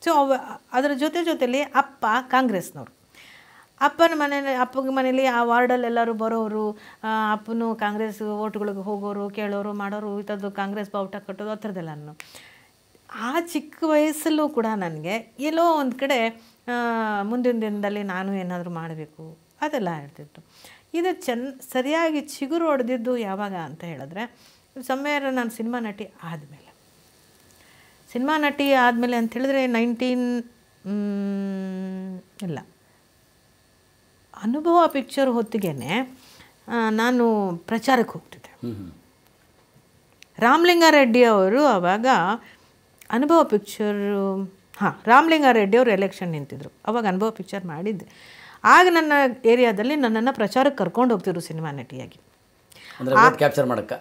ಸೊ ಅವ ಅದರ ಜೊತೆ ಜೊತೆಯಲ್ಲಿ ಅಪ್ಪ ಕಾಂಗ್ರೆಸ್ನವರು ಅಪ್ಪನ ಮನೇಲಿ ಅಪ್ಪನ ಮನೇಲಿ ಆ ವಾರ್ಡಲ್ಲಿ ಎಲ್ಲರೂ ಬರೋರು ಅಪ್ಪನು ಕಾಂಗ್ರೆಸ್ ಓಟ್ಗಳಿಗೆ ಹೋಗೋರು ಕೇಳೋರು ಮಾಡೋರು ಇಂಥದ್ದು ಕಾಂಗ್ರೆಸ್ ಬಾವುಟ ಕಟ್ಟೋದು ಆ ನಾನು ಆ ಚಿಕ್ಕ ವಯಸ್ಸಲ್ಲೂ ಕೂಡ ನನಗೆ ಎಲ್ಲೋ ಒಂದು ಕಡೆ ಮುಂದಿನ ದಿನದಲ್ಲಿ ನಾನು ಏನಾದರೂ ಮಾಡಬೇಕು ಅದೆಲ್ಲ ಇರ್ತಿತ್ತು ಇದು ಚೆನ್ನ ಸರಿಯಾಗಿ ಚಿಗುರು ಹೊಡೆದಿದ್ದು ಯಾವಾಗ ಅಂತ ಹೇಳಿದ್ರೆ ಸಮಯರ ನಾನು ಸಿನಿಮಾ ನಟಿ ಆದಮೇಲೆ ಸಿನಿಮಾ ನಟಿ ಆದಮೇಲೆ ಅಂತ ಹೇಳಿದ್ರೆ ನೈನ್ಟೀನ್ ಇಲ್ಲ ಅನುಭವ ಪಿಕ್ಚರ್ ಹೊತ್ತಿಗೆ ನಾನು ಪ್ರಚಾರಕ್ಕೆ ಹೋಗ್ತಿದ್ದೆ ರಾಮಲಿಂಗಾರೆಡ್ಡಿ ಅವರು ಆವಾಗ ಅನುಭವ ಪಿಕ್ಚರು ಹಾಂ ರಾಮಲಿಂಗಾರೆಡ್ಡಿ ಅವರು ಎಲೆಕ್ಷನ್ ನಿಂತಿದ್ರು ಅವಾಗ ಅನುಭವ ಪಿಕ್ಚರ್ ಮಾಡಿದ್ದೆ ಆಗ ನನ್ನ ಏರಿಯಾದಲ್ಲಿ ನನ್ನನ್ನು ಪ್ರಚಾರಕ್ಕೆ ಕರ್ಕೊಂಡು ಹೋಗ್ತಿದ್ರು ಸಿನಿಮಾ ನಟಿಯಾಗಿ ಕ್ಯಾಪ್ಚರ್ ಮಾಡೋಕ್ಕೆ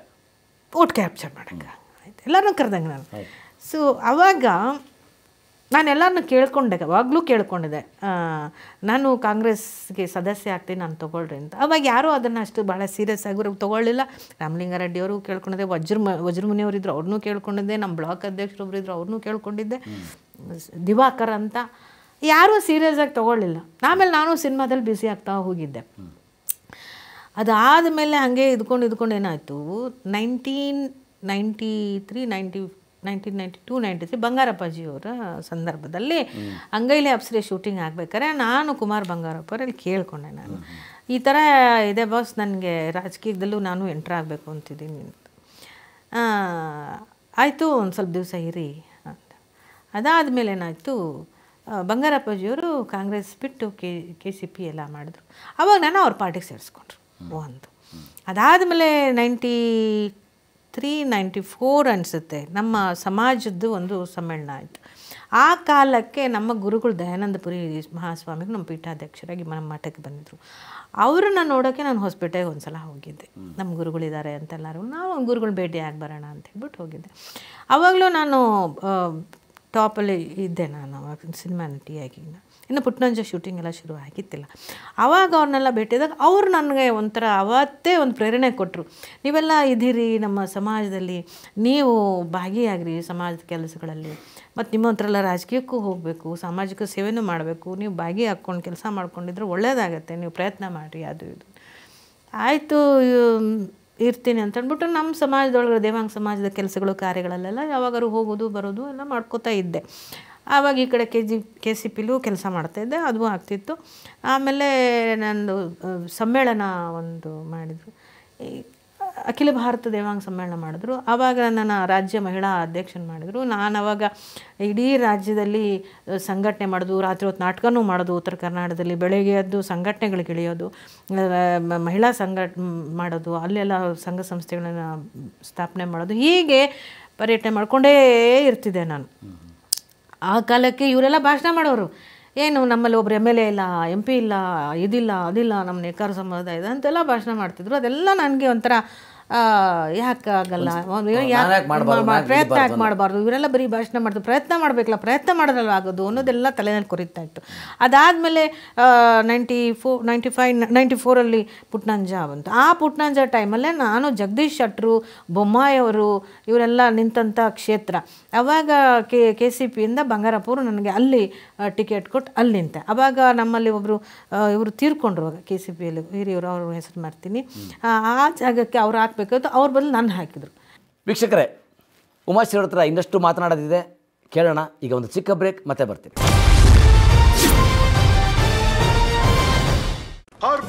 ಓಟ್ ಕ್ಯಾಪ್ಚರ್ ಮಾಡೋಕ್ಕೆ ಆಯ್ತು ಎಲ್ಲರೂ ಕರೆದಂಗೆ ನಾನು ಸೊ ಅವಾಗ ನಾನೆಲ್ಲರನ್ನ ಕೇಳ್ಕೊಂಡೆ ಅವಾಗಲೂ ಕೇಳ್ಕೊಂಡಿದ್ದೆ ನಾನು ಕಾಂಗ್ರೆಸ್ಗೆ ಸದಸ್ಯ ಆಗ್ತೀನಿ ನಾನು ತೊಗೊಳ್ರಿ ಅಂತ ಅವಾಗ ಯಾರೂ ಅದನ್ನು ಅಷ್ಟು ಭಾಳ ಸೀರಿಯಸ್ ಆಗಿರೋ ತೊಗೊಳ್ಳಿಲ್ಲ ರಾಮಲಿಂಗಾರೆಡ್ಡಿಯವರು ಕೇಳ್ಕೊಂಡಿದ್ದೆ ವಜ್ರ ವಜ್ರಮುನಿಯವರು ಇದ್ದರು ಅವ್ರನ್ನೂ ಕೇಳ್ಕೊಂಡಿದ್ದೆ ನಮ್ಮ ಬ್ಲಾಕ್ ಅಧ್ಯಕ್ಷರೊಬ್ರು ಇದ್ದರು ಅವ್ರನ್ನೂ ಕೇಳ್ಕೊಂಡಿದ್ದೆ ದಿವಾಕರ್ ಅಂತ ಯಾರೂ ಸೀರಿಯಸ್ ಆಗಿ ತೊಗೊಳ್ಳಿಲ್ಲ ಆಮೇಲೆ ನಾನು ಸಿನಿಮಾದಲ್ಲಿ ಬ್ಯುಸಿ ಆಗ್ತಾ ಹೋಗಿದ್ದೆ ಅದಾದ ಮೇಲೆ ಹಾಗೆ ಇದ್ಕೊಂಡು ಇದ್ಕೊಂಡು ಏನಾಯಿತು nineteen ninety three ninety nineteen ninety two ninety three ಬಂಗಾರಪ್ಪಾಜಿಯವರ ಸಂದರ್ಭದಲ್ಲಿ ಅಂಗೈಲಿ ಅಪ್ಸರೆ ಶೂಟಿಂಗ್ ಆಗಬೇಕಾದ್ರೆ ನಾನು ಕುಮಾರ್ ಬಂಗಾರಪ್ಪರಲ್ಲಿ ಕೇಳಿಕೊಂಡೆ ನಾನು ಈ ಥರ ಇದೆ ಬಾಸ್ ನನಗೆ ರಾಜಕೀಯದಲ್ಲೂ ನಾನು ಎಂಟ್ರ್ ಆಗಬೇಕು ಅಂತಿದ್ದೀನಿ ಅಂತ ಆಯಿತು ಒಂದು ಸ್ವಲ್ಪ ದಿವಸ ಇರಿ ಅಂತ ಅದಾದಮೇಲೆ ಏನಾಯಿತು ಬಂಗಾರಪ್ಪಾಜಿಯವರು ಕಾಂಗ್ರೆಸ್ ಬಿಟ್ಟು ಕೆ ಕೆ ಸಿ ಪಿ ಎಲ್ಲ ಮಾಡಿದ್ರು ಅವಾಗ ನಾನು ಅವ್ರ ಪಾರ್ಟಿಗೆ ಸೇರಿಸ್ಕೊಂಡ್ರು ಒಂದು ಅದಾದಮೇಲೆ ನೈಂಟಿ ತ್ರೀ ನೈಂಟಿ ಫೋರ್ ಅನಿಸುತ್ತೆ ನಮ್ಮ ಸಮಾಜದ್ದು ಒಂದು ಸಮ್ಮೇಳನ ಆಯಿತು ಆ ಕಾಲಕ್ಕೆ ನಮ್ಮ ಗುರುಗಳು ದಯಾನಂದಪುರಿ ಮಹಾಸ್ವಾಮಿಗೆ ನಮ್ಮ ಪೀಠಾಧ್ಯಕ್ಷರಾಗಿ ನಮ್ಮ ಮಠಕ್ಕೆ ಬಂದಿದ್ದರು ಅವ್ರನ್ನ ನೋಡೋಕ್ಕೆ ನಾನು ಹೊಸಪೇಟೆಗೆ ಒಂದು ಸಲ ಹೋಗಿದ್ದೆ ನಮ್ಮ ಗುರುಗಳಿದ್ದಾರೆ ಅಂತೆಲ್ಲರೂ ನಾವು ಗುರುಗಳು ಭೇಟಿಯಾಗಿ ಬರೋಣ ಅಂತ ಹೇಳ್ಬಿಟ್ಟು ಹೋಗಿದ್ದೆ ಆವಾಗಲೂ ನಾನು ಟಾಪಲ್ಲಿ ಇದ್ದೆ ನಾನು ಸಿನಿಮಾ ನಟಿಯಾಗಿ ಇನ್ನು ಪುಟ್ನಂಜ ಶೂಟಿಂಗ್ ಎಲ್ಲ ಶುರು ಆಗಿತ್ತಿಲ್ಲ ಆವಾಗ ಅವ್ರನ್ನೆಲ್ಲ ಭೇಟಿಯಾದಾಗ ಅವರು ನನಗೆ ಒಂಥರ ಅವತ್ತೇ ಒಂದು ಪ್ರೇರಣೆ ಕೊಟ್ಟರು ನೀವೆಲ್ಲ ಇದ್ದೀರಿ ನಮ್ಮ ಸಮಾಜದಲ್ಲಿ ನೀವು ಭಾಗಿಯಾಗ್ರಿ ಸಮಾಜದ ಕೆಲಸಗಳಲ್ಲಿ ಮತ್ತು ನಿಮ್ಮ ಹತ್ರ ಎಲ್ಲ ರಾಜಕೀಯಕ್ಕೂ ಹೋಗಬೇಕು ಸಾಮಾಜಿಕ ಸೇವೆನೂ ಮಾಡಬೇಕು ನೀವು ಭಾಗಿ ಹಾಕ್ಕೊಂಡು ಕೆಲಸ ಮಾಡ್ಕೊಂಡಿದ್ರೆ ಒಳ್ಳೇದಾಗತ್ತೆ ನೀವು ಪ್ರಯತ್ನ ಮಾಡಿರಿ ಅದು ಇದು ಆಯಿತು ಇರ್ತೀನಿ ಅಂತ ಅಂದ್ಬಿಟ್ಟು ನಮ್ಮ ಸಮಾಜದೊಳಗೆ ದೇವಾಂಗ ಸಮಾಜದ ಕೆಲಸಗಳು ಕಾರ್ಯಗಳಲ್ಲೆಲ್ಲ ಯಾವಾಗಾದ್ರೂ ಹೋಗೋದು ಬರೋದು ಎಲ್ಲ ಮಾಡ್ಕೋತಾ ಇದ್ದೆ ಆವಾಗ ಈ ಕಡೆ ಕೆ ಜಿ ಕೆ ಸಿ ಪಿಲೂ ಕೆಲಸ ಮಾಡ್ತಾಯಿದ್ದೆ ಅದು ಆಗ್ತಿತ್ತು ಆಮೇಲೆ ನಂದು ಸಮ್ಮೇಳನ ಒಂದು ಮಾಡಿದರು ಈ ಅಖಿಲ ಭಾರತ ದೇವಾಂಗ ಸಮ್ಮೇಳನ ಮಾಡಿದ್ರು ಆವಾಗ ನನ್ನ ರಾಜ್ಯ ಮಹಿಳಾ ಅಧ್ಯಕ್ಷನ ಮಾಡಿದರು ನಾನು ಅವಾಗ ಇಡೀ ರಾಜ್ಯದಲ್ಲಿ ಸಂಘಟನೆ ಮಾಡೋದು ರಾತ್ರಿ ಹೊತ್ತು ನಾಟಕನೂ ಮಾಡೋದು ಉತ್ತರ ಕರ್ನಾಟಕದಲ್ಲಿ ಬೆಳಗ್ಗೆ ಎದ್ದು ಸಂಘಟನೆಗಳಿಗೆ ಇಳಿಯೋದು ಮಹಿಳಾ ಸಂಘ ಮಾಡೋದು ಅಲ್ಲೆಲ್ಲ ಸಂಘ ಸಂಸ್ಥೆಗಳನ್ನು ಸ್ಥಾಪನೆ ಮಾಡೋದು ಹೀಗೆ ಪರ್ಯಟನೆ ಮಾಡಿಕೊಂಡೇ ಇರ್ತಿದ್ದೆ ನಾನು ಆ ಕಾಲಕ್ಕೆ ಇವರೆಲ್ಲ ಭಾಷಣ ಮಾಡೋರು ಏನು ನಮ್ಮಲ್ಲಿ ಒಬ್ರು ಎಮ್ ಎಲ್ ಎ ಇಲ್ಲ ಎಮ್ ಪಿ ಇಲ್ಲ ಇದಿಲ್ಲ ಅದಿಲ್ಲ ನಮ್ಮ ನೇಕಾರ ಸಮುದಾಯದ ಅಂತೆಲ್ಲ ಭಾಷಣ ಮಾಡ್ತಿದ್ರು ಅದೆಲ್ಲ ನನಗೆ ಒಂಥರ ಯಾಕೆ ಆಗಲ್ಲ ಪ್ರಯತ್ನ ಯಾಕೆ ಮಾಡಬಾರ್ದು ಇವರೆಲ್ಲ ಬರೀ ಭಾಷಣ ಮಾಡ್ತಾರೆ ಪ್ರಯತ್ನ ಮಾಡಬೇಕಲ್ಲ ಪ್ರಯತ್ನ ಮಾಡಿದ್ರಲ್ಲ ಆಗೋದು ಅನ್ನೋದೆಲ್ಲ ತಲೆನಲ್ಲಿ ಕೊರಿತಾ ಇತ್ತು ಅದಾದಮೇಲೆ ninety four ninety five ninety ಫೋರಲ್ಲಿ ಪುಟ್ನಾಂಜ ಬಂತು ಆ ಪುಟ್ನಾಂಜ ಟೈಮಲ್ಲೇ ನಾನು ಜಗದೀಶ್ ಶೆಟ್ರು ಬೊಮ್ಮಾಯಿಯವರು ಇವರೆಲ್ಲ ನಿಂತಂಥ ಕ್ಷೇತ್ರ ಅವಾಗ ಕೆ ಕೆ ಸಿ ಪಿಯಿಂದ ಬಂಗಾರಪುರ ನನಗೆ ಅಲ್ಲಿ ಟಿಕೆಟ್ ಕೊಟ್ಟು ಅಲ್ಲಿ ನಿಂತೆ ಅವಾಗ ನಮ್ಮಲ್ಲಿ ಒಬ್ಬರು ಇವರು ತೀರ್ಕೊಂಡ್ರು ಅವಾಗ ಕೆ ಸಿ ಪಿಯಲ್ಲಿ ಹಿರಿಯವರು ಅವರು ಹೆಸರು ಮಾಡ್ತೀನಿ ಆ ಜಾಗಕ್ಕೆ ಅವ್ರು ಹಾಕ್ಬೇಕು ಹಾಕಬೇಕಾಯ್ತು ಅವ್ರ ಬದಲು ನಾನು ಹಾಕಿದರು ವೀಕ್ಷಕರೇ ಉಮಾಶ್ರೀ ಹತ್ರ ಇನ್ನಷ್ಟು ಮಾತನಾಡೋದಿದೆ ಕೇಳೋಣ ಈಗ ಒಂದು ಚಿಕ್ಕ ಬ್ರೇಕ್ ಮತ್ತೆ ಬರ್ತೀನಿ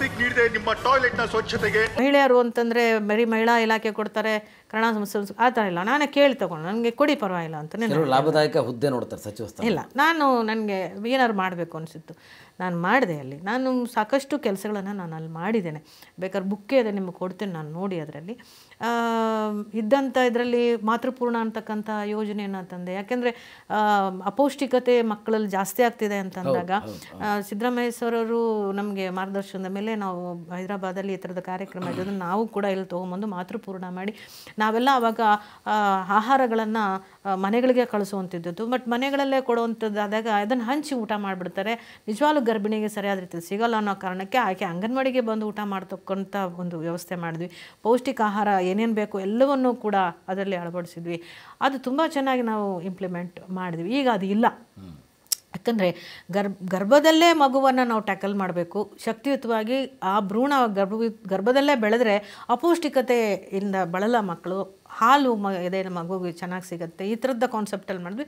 ಪ್ಲಾಸ್ಟಿಕ್ ನೀಡಿದೆ ನಿಮ್ಮ ನ ಸ್ವಚ್ಛತೆಗೆ ಮಹಿಳೆಯರು ಅಂತಂದ್ರೆ ಬರೀ ಮಹಿಳಾ ಇಲಾಖೆ ಕೊಡ್ತಾರೆ ಕನ್ನಡ ಸಂಸ್ಥೆ ಆ ಥರ ಇಲ್ಲ ನಾನೇ ಕೇಳಿ ತಗೊಂಡು ನನಗೆ ಕೊಡಿ ಪರವಾಗಿಲ್ಲ ಅಂತ ಲಾಭದಾಯಕ ಹುದ್ದೆ ನೋಡ್ತಾರೆ ಸಚಿವ ಇಲ್ಲ ನಾನು ನನಗೆ ಏನಾದ್ರು ಮಾಡಬೇಕು ಅನಿಸಿತ್ತು ನಾನು ಮಾಡಿದೆ ಅಲ್ಲಿ ನಾನು ಸಾಕಷ್ಟು ಕೆಲಸಗಳನ್ನು ನಾನು ಅಲ್ಲಿ ಮಾಡಿದ್ದೇನೆ ಬೇಕಾದ್ರೆ ಬುಕ್ಕೇ ಇದೆ ನಿಮಗೆ ಕೊಡ್ತೇನೆ ನಾನು ನೋಡಿ ಅದರಲ್ಲಿ ಇದ್ದಂಥ ಇದರಲ್ಲಿ ಮಾತೃಪೂರ್ಣ ಅಂತಕ್ಕಂಥ ಯೋಜನೆಯನ್ನು ತಂದೆ ಯಾಕೆಂದರೆ ಅಪೌಷ್ಟಿಕತೆ ಮಕ್ಕಳಲ್ಲಿ ಜಾಸ್ತಿ ಆಗ್ತಿದೆ ಅಂತಂದಾಗ ಸಿದ್ದರಾಮಯ್ಯ ಸರವರು ನಮಗೆ ಮಾರ್ಗದರ್ಶನದ ಮೇಲೆ ನಾವು ಹೈದರಾಬಾದಲ್ಲಿ ಈ ಥರದ ಕಾರ್ಯಕ್ರಮ ಇರೋದನ್ನು ನಾವು ಕೂಡ ಇಲ್ಲಿ ತೊಗೊಂಬಂದು ಮಾತೃಪೂರ್ಣ ಮಾಡಿ ನಾವೆಲ್ಲ ಆವಾಗ ಆಹಾರಗಳನ್ನು ಮನೆಗಳಿಗೆ ಕಳಿಸುವಂಥದ್ದು ಬಟ್ ಮನೆಗಳಲ್ಲೇ ಕೊಡುವಂಥದ್ದಾದಾಗ ಅದನ್ನು ಹಂಚಿ ಊಟ ಮಾಡಿಬಿಡ್ತಾರೆ ನಿಜವಾಗ್ಲೂ ಗರ್ಭಿಣಿಗೆ ಸರಿಯಾದ ರೀತಿ ಸಿಗೋಲ್ಲ ಅನ್ನೋ ಕಾರಣಕ್ಕೆ ಆಕೆ ಅಂಗನವಾಡಿಗೆ ಬಂದು ಊಟ ಮಾಡ್ತಕ್ಕಂಥ ಒಂದು ವ್ಯವಸ್ಥೆ ಮಾಡಿದ್ವಿ ಪೌಷ್ಟಿಕ ಆಹಾರ ಏನೇನು ಬೇಕು ಎಲ್ಲವನ್ನೂ ಕೂಡ ಅದರಲ್ಲಿ ಅಳವಡಿಸಿದ್ವಿ ಅದು ತುಂಬ ಚೆನ್ನಾಗಿ ನಾವು ಇಂಪ್ಲಿಮೆಂಟ್ ಮಾಡಿದ್ವಿ ಈಗ ಅದು ಇಲ್ಲ ಯಾಕಂದರೆ ಗರ್ಭ ಗರ್ಭದಲ್ಲೇ ಮಗುವನ್ನು ನಾವು ಟ್ಯಾಕಲ್ ಮಾಡಬೇಕು ಶಕ್ತಿಯುತವಾಗಿ ಆ ಭ್ರೂಣ ಗರ್ಭ ಗರ್ಭದಲ್ಲೇ ಬೆಳೆದ್ರೆ ಅಪೌಷ್ಟಿಕತೆಯಿಂದ ಬಳಲ ಮಕ್ಕಳು ಹಾಲು ಮ ಇದೆ ಮಗುಗೆ ಚೆನ್ನಾಗಿ ಸಿಗುತ್ತೆ ಈ ಥರದ ಕಾನ್ಸೆಪ್ಟಲ್ಲಿ ಮಾಡಿದ್ವಿ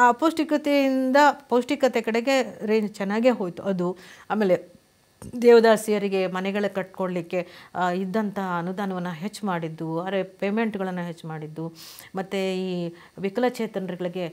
ಆ ಅಪೌಷ್ಟಿಕತೆಯಿಂದ ಪೌಷ್ಟಿಕತೆ ಕಡೆಗೆ ರೇಂಜ್ ಚೆನ್ನಾಗೇ ಹೋಯಿತು ಅದು ಆಮೇಲೆ ದೇವದಾಸಿಯರಿಗೆ ಮನೆಗಳ ಕಟ್ಕೊಳ್ಳಿಕ್ಕೆ ಇದ್ದಂಥ ಅನುದಾನವನ್ನು ಹೆಚ್ಚು ಮಾಡಿದ್ದು ಅರೆ ಪೇಮೆಂಟ್ಗಳನ್ನು ಹೆಚ್ಚು ಮಾಡಿದ್ದು ಮತ್ತು ಈ ವಿಕಲಚೇತನರುಗಳಿಗೆ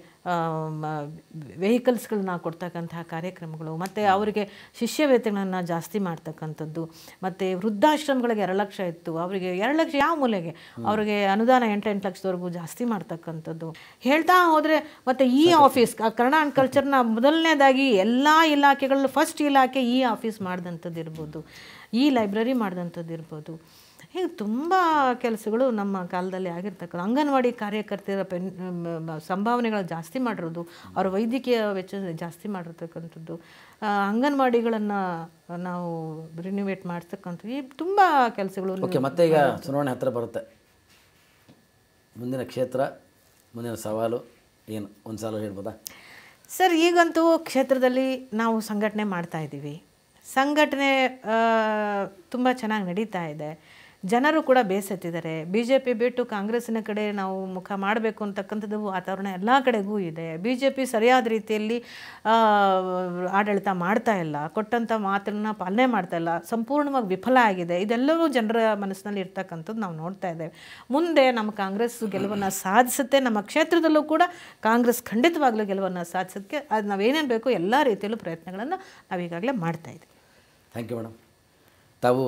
ವೆಹಿಕಲ್ಸ್ಗಳನ್ನ ಕೊಡ್ತಕ್ಕಂತಹ ಕಾರ್ಯಕ್ರಮಗಳು ಮತ್ತು ಅವರಿಗೆ ಶಿಷ್ಯವೇತನಗಳನ್ನು ಜಾಸ್ತಿ ಮಾಡ್ತಕ್ಕಂಥದ್ದು ಮತ್ತು ವೃದ್ಧಾಶ್ರಮಗಳಿಗೆ ಎರಡು ಲಕ್ಷ ಇತ್ತು ಅವರಿಗೆ ಎರಡು ಲಕ್ಷ ಯಾವ ಮೂಲೆಗೆ ಅವರಿಗೆ ಅನುದಾನ ಎಂಟು ಎಂಟು ಲಕ್ಷದವರೆಗೂ ಜಾಸ್ತಿ ಮಾಡ್ತಕ್ಕಂಥದ್ದು ಹೇಳ್ತಾ ಹೋದರೆ ಮತ್ತು ಈ ಆಫೀಸ್ ಕನ್ನಡ ಆ್ಯಂಡ್ ಕಲ್ಚರ್ನ ಮೊದಲನೇದಾಗಿ ಎಲ್ಲ ಇಲಾಖೆಗಳಲ್ಲೂ ಫಸ್ಟ್ ಇಲಾಖೆ ಈ ಆಫೀಸ್ ಮಾಡಿದಂಥ ಮಾಡಿದಂಥದ್ದು ಇರ್ಬೋದು ಈ ಲೈಬ್ರರಿ ಮಾಡಿದಂಥದ್ದು ಇರ್ಬೋದು ಹೀಗೆ ತುಂಬ ಕೆಲಸಗಳು ನಮ್ಮ ಕಾಲದಲ್ಲಿ ಆಗಿರ್ತಕ್ಕಂಥ ಅಂಗನವಾಡಿ ಕಾರ್ಯಕರ್ತರ ಪೆನ್ ಸಂಭಾವನೆಗಳು ಜಾಸ್ತಿ ಮಾಡಿರೋದು ಅವರ ವೈದ್ಯಕೀಯ ವೆಚ್ಚ ಜಾಸ್ತಿ ಮಾಡಿರ್ತಕ್ಕಂಥದ್ದು ಅಂಗನವಾಡಿಗಳನ್ನು ನಾವು ರಿನ್ಯೂವೇಟ್ ಮಾಡ್ತಕ್ಕಂಥದ್ದು ಈ ತುಂಬ ಕೆಲಸಗಳು ಓಕೆ ಮತ್ತೆ ಈಗ ಚುನಾವಣೆ ಹತ್ತಿರ ಬರುತ್ತೆ ಮುಂದಿನ ಕ್ಷೇತ್ರ ಮುಂದಿನ ಸವಾಲು ಏನು ಒಂದು ಸಲ ಹೇಳ್ಬೋದಾ ಸರ್ ಈಗಂತೂ ಕ್ಷೇತ್ರದಲ್ಲಿ ನಾವು ಸಂಘಟನೆ ಮಾಡ್ತಾ ಇದ್ದೀವಿ ಸಂಘಟನೆ ತುಂಬ ಚೆನ್ನಾಗಿ ನಡೀತಾ ಇದೆ ಜನರು ಕೂಡ ಬೇಸತ್ತಿದ್ದಾರೆ ಬಿ ಜೆ ಪಿ ಬಿಟ್ಟು ಕಾಂಗ್ರೆಸ್ಸಿನ ಕಡೆ ನಾವು ಮುಖ ಮಾಡಬೇಕು ಅಂತಕ್ಕಂಥದ್ದು ವಾತಾವರಣ ಎಲ್ಲ ಕಡೆಗೂ ಇದೆ ಬಿ ಜೆ ಪಿ ಸರಿಯಾದ ರೀತಿಯಲ್ಲಿ ಆಡಳಿತ ಮಾಡ್ತಾ ಇಲ್ಲ ಕೊಟ್ಟಂಥ ಮಾತನ್ನ ಪಾಲನೆ ಮಾಡ್ತಾ ಇಲ್ಲ ಸಂಪೂರ್ಣವಾಗಿ ವಿಫಲ ಆಗಿದೆ ಇದೆಲ್ಲವೂ ಜನರ ಮನಸ್ಸಿನಲ್ಲಿ ಇರ್ತಕ್ಕಂಥದ್ದು ನಾವು ನೋಡ್ತಾ ಇದ್ದೇವೆ ಮುಂದೆ ನಮ್ಮ ಕಾಂಗ್ರೆಸ್ ಗೆಲುವನ್ನು ಸಾಧಿಸುತ್ತೆ ನಮ್ಮ ಕ್ಷೇತ್ರದಲ್ಲೂ ಕೂಡ ಕಾಂಗ್ರೆಸ್ ಖಂಡಿತವಾಗಲೂ ಗೆಲುವನ್ನು ಸಾಧಿಸೋದಕ್ಕೆ ಅದು ನಾವೇನೇನು ಬೇಕೋ ಎಲ್ಲ ರೀತಿಯಲ್ಲೂ ಪ್ರಯತ್ನಗಳನ್ನು ನಾವೀಗಾಗಲೇ ಮಾಡ್ತಾ ಇದ್ದೀವಿ ಥ್ಯಾಂಕ್ ಯು ಮೇಡಮ್ ತಾವು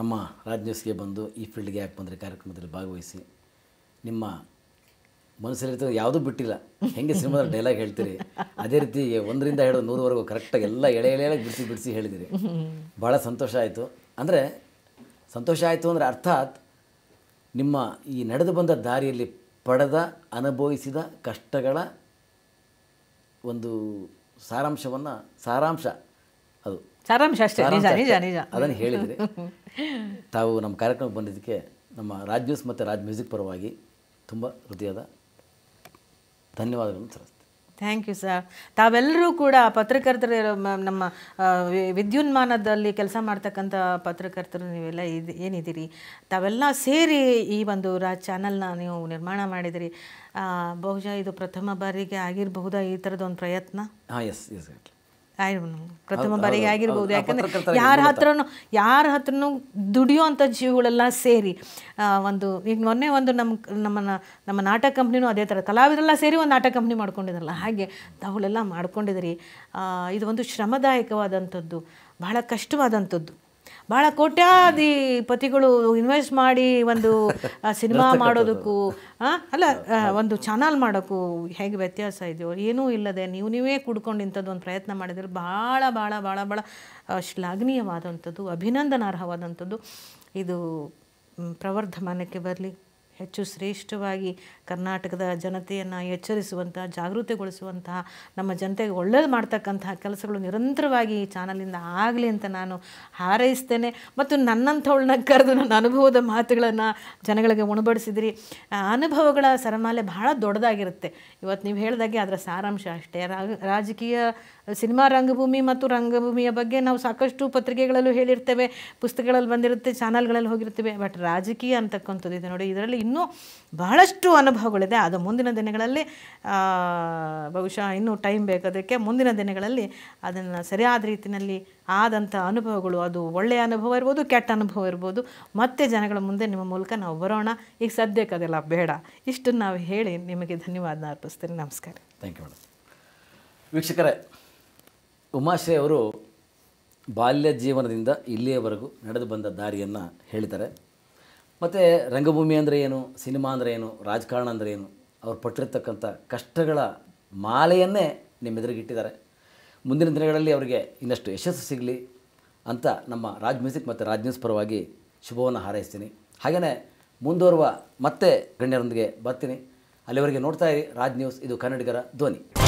ನಮ್ಮ ರಾಜ್ ನ್ಯೂಸ್ಗೆ ಬಂದು ಈ ಫೀಲ್ಡ್ಗೆ ಆ್ಯಪ್ ಬಂದರೆ ಕಾರ್ಯಕ್ರಮದಲ್ಲಿ ಭಾಗವಹಿಸಿ ನಿಮ್ಮ ಮನಸ್ಸಲ್ಲಿರ್ತದೆ ಯಾವುದೂ ಬಿಟ್ಟಿಲ್ಲ ಹೆಂಗೆ ಸಿನಿಮಾದ ಡೈಲಾಗ್ ಹೇಳ್ತೀರಿ ಅದೇ ರೀತಿ ಒಂದರಿಂದ ಹೇಳೋ ನೂರವರೆಗೂ ಕರೆಕ್ಟಾಗಿ ಎಲ್ಲ ಎಳೆ ಎಳೆ ಬಿಡಿಸಿ ಬಿಡಿಸಿ ಹೇಳಿದಿರಿ ಭಾಳ ಸಂತೋಷ ಆಯಿತು ಅಂದರೆ ಸಂತೋಷ ಆಯಿತು ಅಂದರೆ ಅರ್ಥಾತ್ ನಿಮ್ಮ ಈ ನಡೆದು ಬಂದ ದಾರಿಯಲ್ಲಿ ಪಡೆದ ಅನುಭವಿಸಿದ ಕಷ್ಟಗಳ ಒಂದು ಸಾರಾಂಶವನ್ನು ಸಾರಾಂಶ ಅದು ಸಾರಾಂಶ ಅಷ್ಟೇ ನಿಜ ನಿಜ ನಿಜ ಅದನ್ನು ಹೇಳಿದರೆ ತಾವು ನಮ್ಮ ಕಾರ್ಯಕ್ರಮಕ್ಕೆ ಬಂದಿದ್ದಕ್ಕೆ ನಮ್ಮ ರಾಜ್ ನ್ಯೂಸ್ ಮತ್ತು ರಾಜ್ ಮ್ಯೂಸಿಕ್ ಪರವಾಗಿ ತುಂಬ ಹೃದಯದ ಧನ್ಯವಾದಗಳನ್ನು ಸಲ್ಲಿಸ್ತೀನಿ ಥ್ಯಾಂಕ್ ಯು ಸರ್ ತಾವೆಲ್ಲರೂ ಕೂಡ ಪತ್ರಕರ್ತರು ನಮ್ಮ ವಿದ್ಯುನ್ಮಾನದಲ್ಲಿ ಕೆಲಸ ಮಾಡ್ತಕ್ಕಂಥ ಪತ್ರಕರ್ತರು ನೀವೆಲ್ಲ ಇದು ಏನಿದ್ದೀರಿ ತಾವೆಲ್ಲ ಸೇರಿ ಈ ಒಂದು ರಾಜ್ ಚಾನಲ್ನ ನೀವು ನಿರ್ಮಾಣ ಮಾಡಿದಿರಿ ಬಹುಶಃ ಇದು ಪ್ರಥಮ ಬಾರಿಗೆ ಆಗಿರಬಹುದಾ ಈ ಥರದೊಂದು ಪ್ರಯತ್ನ ಹಾಂ ಎಸ್ ಎಸ್ ಪ್ರಥಮ ಬಾರಿಗೆ ಆಗಿರ್ಬೋದು ಯಾಕಂದರೆ ಯಾರ ಹತ್ರನು ಯಾರ ಹತ್ರನೂ ದುಡಿಯುವಂಥ ಜೀವಗಳೆಲ್ಲ ಸೇರಿ ಒಂದು ಈಗ ಮೊನ್ನೆ ಒಂದು ನಮ್ಮ ನಮ್ಮ ನಮ್ಮ ನಾಟಕ ಕಂಪ್ನಿನೂ ಅದೇ ಥರ ಕಲಾವಿದರೆಲ್ಲ ಸೇರಿ ಒಂದು ನಾಟಕ ಕಂಪ್ನಿ ಮಾಡ್ಕೊಂಡಿದ್ರಲ್ಲ ಹಾಗೆ ಅವಳೆಲ್ಲ ಮಾಡ್ಕೊಂಡಿದ್ರಿ ಇದು ಒಂದು ಶ್ರಮದಾಯಕವಾದಂಥದ್ದು ಬಹಳ ಕಷ್ಟವಾದಂಥದ್ದು ಬಹಳ ಪತಿಗಳು ಇನ್ವೆಸ್ಟ್ ಮಾಡಿ ಒಂದು ಸಿನಿಮಾ ಮಾಡೋದಕ್ಕೂ ಅಲ್ಲ ಒಂದು ಚಾನಲ್ ಮಾಡೋಕ್ಕೂ ಹೇಗೆ ವ್ಯತ್ಯಾಸ ಇದೆಯೋ ಏನೂ ಇಲ್ಲದೆ ನೀವು ನೀವೇ ಕುಡ್ಕೊಂಡು ಇಂಥದ್ದು ಒಂದು ಪ್ರಯತ್ನ ಮಾಡಿದರೆ ಭಾಳ ಭಾಳ ಭಾಳ ಭಾಳ ಶ್ಲಾಘನೀಯವಾದಂಥದ್ದು ಅಭಿನಂದನಾರ್ಹವಾದಂಥದ್ದು ಇದು ಪ್ರವರ್ಧಮಾನಕ್ಕೆ ಬರಲಿ ಹೆಚ್ಚು ಶ್ರೇಷ್ಠವಾಗಿ ಕರ್ನಾಟಕದ ಜನತೆಯನ್ನು ಎಚ್ಚರಿಸುವಂಥ ಜಾಗೃತಿಗೊಳಿಸುವಂತಹ ನಮ್ಮ ಜನತೆಗೆ ಒಳ್ಳೇದು ಮಾಡ್ತಕ್ಕಂತಹ ಕೆಲಸಗಳು ನಿರಂತರವಾಗಿ ಈ ಚಾನಲಿಂದ ಆಗಲಿ ಅಂತ ನಾನು ಹಾರೈಸ್ತೇನೆ ಮತ್ತು ನನ್ನಂಥವಳನ್ನ ಕರೆದು ನನ್ನ ಅನುಭವದ ಮಾತುಗಳನ್ನು ಜನಗಳಿಗೆ ಉಣಬಡಿಸಿದ್ರಿ ಅನುಭವಗಳ ಸರಮಾಲೆ ಬಹಳ ದೊಡ್ಡದಾಗಿರುತ್ತೆ ಇವತ್ತು ನೀವು ಹೇಳಿದಾಗೆ ಅದರ ಸಾರಾಂಶ ಅಷ್ಟೇ ರಾಜಕೀಯ ಸಿನಿಮಾ ರಂಗಭೂಮಿ ಮತ್ತು ರಂಗಭೂಮಿಯ ಬಗ್ಗೆ ನಾವು ಸಾಕಷ್ಟು ಪತ್ರಿಕೆಗಳಲ್ಲೂ ಹೇಳಿರ್ತೇವೆ ಪುಸ್ತಕಗಳಲ್ಲಿ ಬಂದಿರುತ್ತೆ ಚಾನಲ್ಗಳಲ್ಲಿ ಹೋಗಿರ್ತೇವೆ ಬಟ್ ರಾಜಕೀಯ ಅಂತಕ್ಕಂಥದ್ದು ಇದೆ ನೋಡಿ ಇದರಲ್ಲಿ ಇನ್ನೂ ಬಹಳಷ್ಟು ಅನುಭವಗಳಿದೆ ಅದು ಮುಂದಿನ ದಿನಗಳಲ್ಲಿ ಬಹುಶಃ ಇನ್ನೂ ಟೈಮ್ ಬೇಕು ಅದಕ್ಕೆ ಮುಂದಿನ ದಿನಗಳಲ್ಲಿ ಅದನ್ನು ಸರಿಯಾದ ರೀತಿಯಲ್ಲಿ ಆದಂಥ ಅನುಭವಗಳು ಅದು ಒಳ್ಳೆಯ ಅನುಭವ ಇರ್ಬೋದು ಕೆಟ್ಟ ಅನುಭವ ಇರ್ಬೋದು ಮತ್ತೆ ಜನಗಳ ಮುಂದೆ ನಿಮ್ಮ ಮೂಲಕ ನಾವು ಬರೋಣ ಈಗ ಸದ್ಯಕ್ಕೆ ಅದೆಲ್ಲ ಬೇಡ ಇಷ್ಟನ್ನು ನಾವು ಹೇಳಿ ನಿಮಗೆ ಧನ್ಯವಾದ ಅರ್ಪಿಸ್ತೇನೆ ನಮಸ್ಕಾರ ಥ್ಯಾಂಕ್ ಯು ಮೇಡಮ್ ವೀಕ್ಷಕರೇ ಉಮಾಶ್ರೀ ಅವರು ಬಾಲ್ಯ ಜೀವನದಿಂದ ಇಲ್ಲಿಯವರೆಗೂ ನಡೆದು ಬಂದ ದಾರಿಯನ್ನು ಹೇಳ್ತಾರೆ ಮತ್ತು ರಂಗಭೂಮಿ ಅಂದರೆ ಏನು ಸಿನಿಮಾ ಅಂದರೆ ಏನು ರಾಜಕಾರಣ ಅಂದರೆ ಏನು ಅವ್ರು ಪಟ್ಟಿರ್ತಕ್ಕಂಥ ಕಷ್ಟಗಳ ಮಾಲೆಯನ್ನೇ ನಿಮ್ಮೆದುರಿಗಿಟ್ಟಿದ್ದಾರೆ ಮುಂದಿನ ದಿನಗಳಲ್ಲಿ ಅವರಿಗೆ ಇನ್ನಷ್ಟು ಯಶಸ್ಸು ಸಿಗಲಿ ಅಂತ ನಮ್ಮ ರಾಜ್ ಮ್ಯೂಸಿಕ್ ಮತ್ತು ರಾಜ್ ನ್ಯೂಸ್ ಪರವಾಗಿ ಶುಭವನ್ನು ಹಾರೈಸ್ತೀನಿ ಹಾಗೆಯೇ ಮುಂದುವರುವ ಮತ್ತೆ ಗಣ್ಯರೊಂದಿಗೆ ಬರ್ತೀನಿ ಅಲ್ಲಿವರೆಗೆ ನೋಡ್ತಾ ಇರಿ ರಾಜ್ ನ್ಯೂಸ್ ಇದು ಕನ್ನಡಿಗರ ಧ್ವನಿ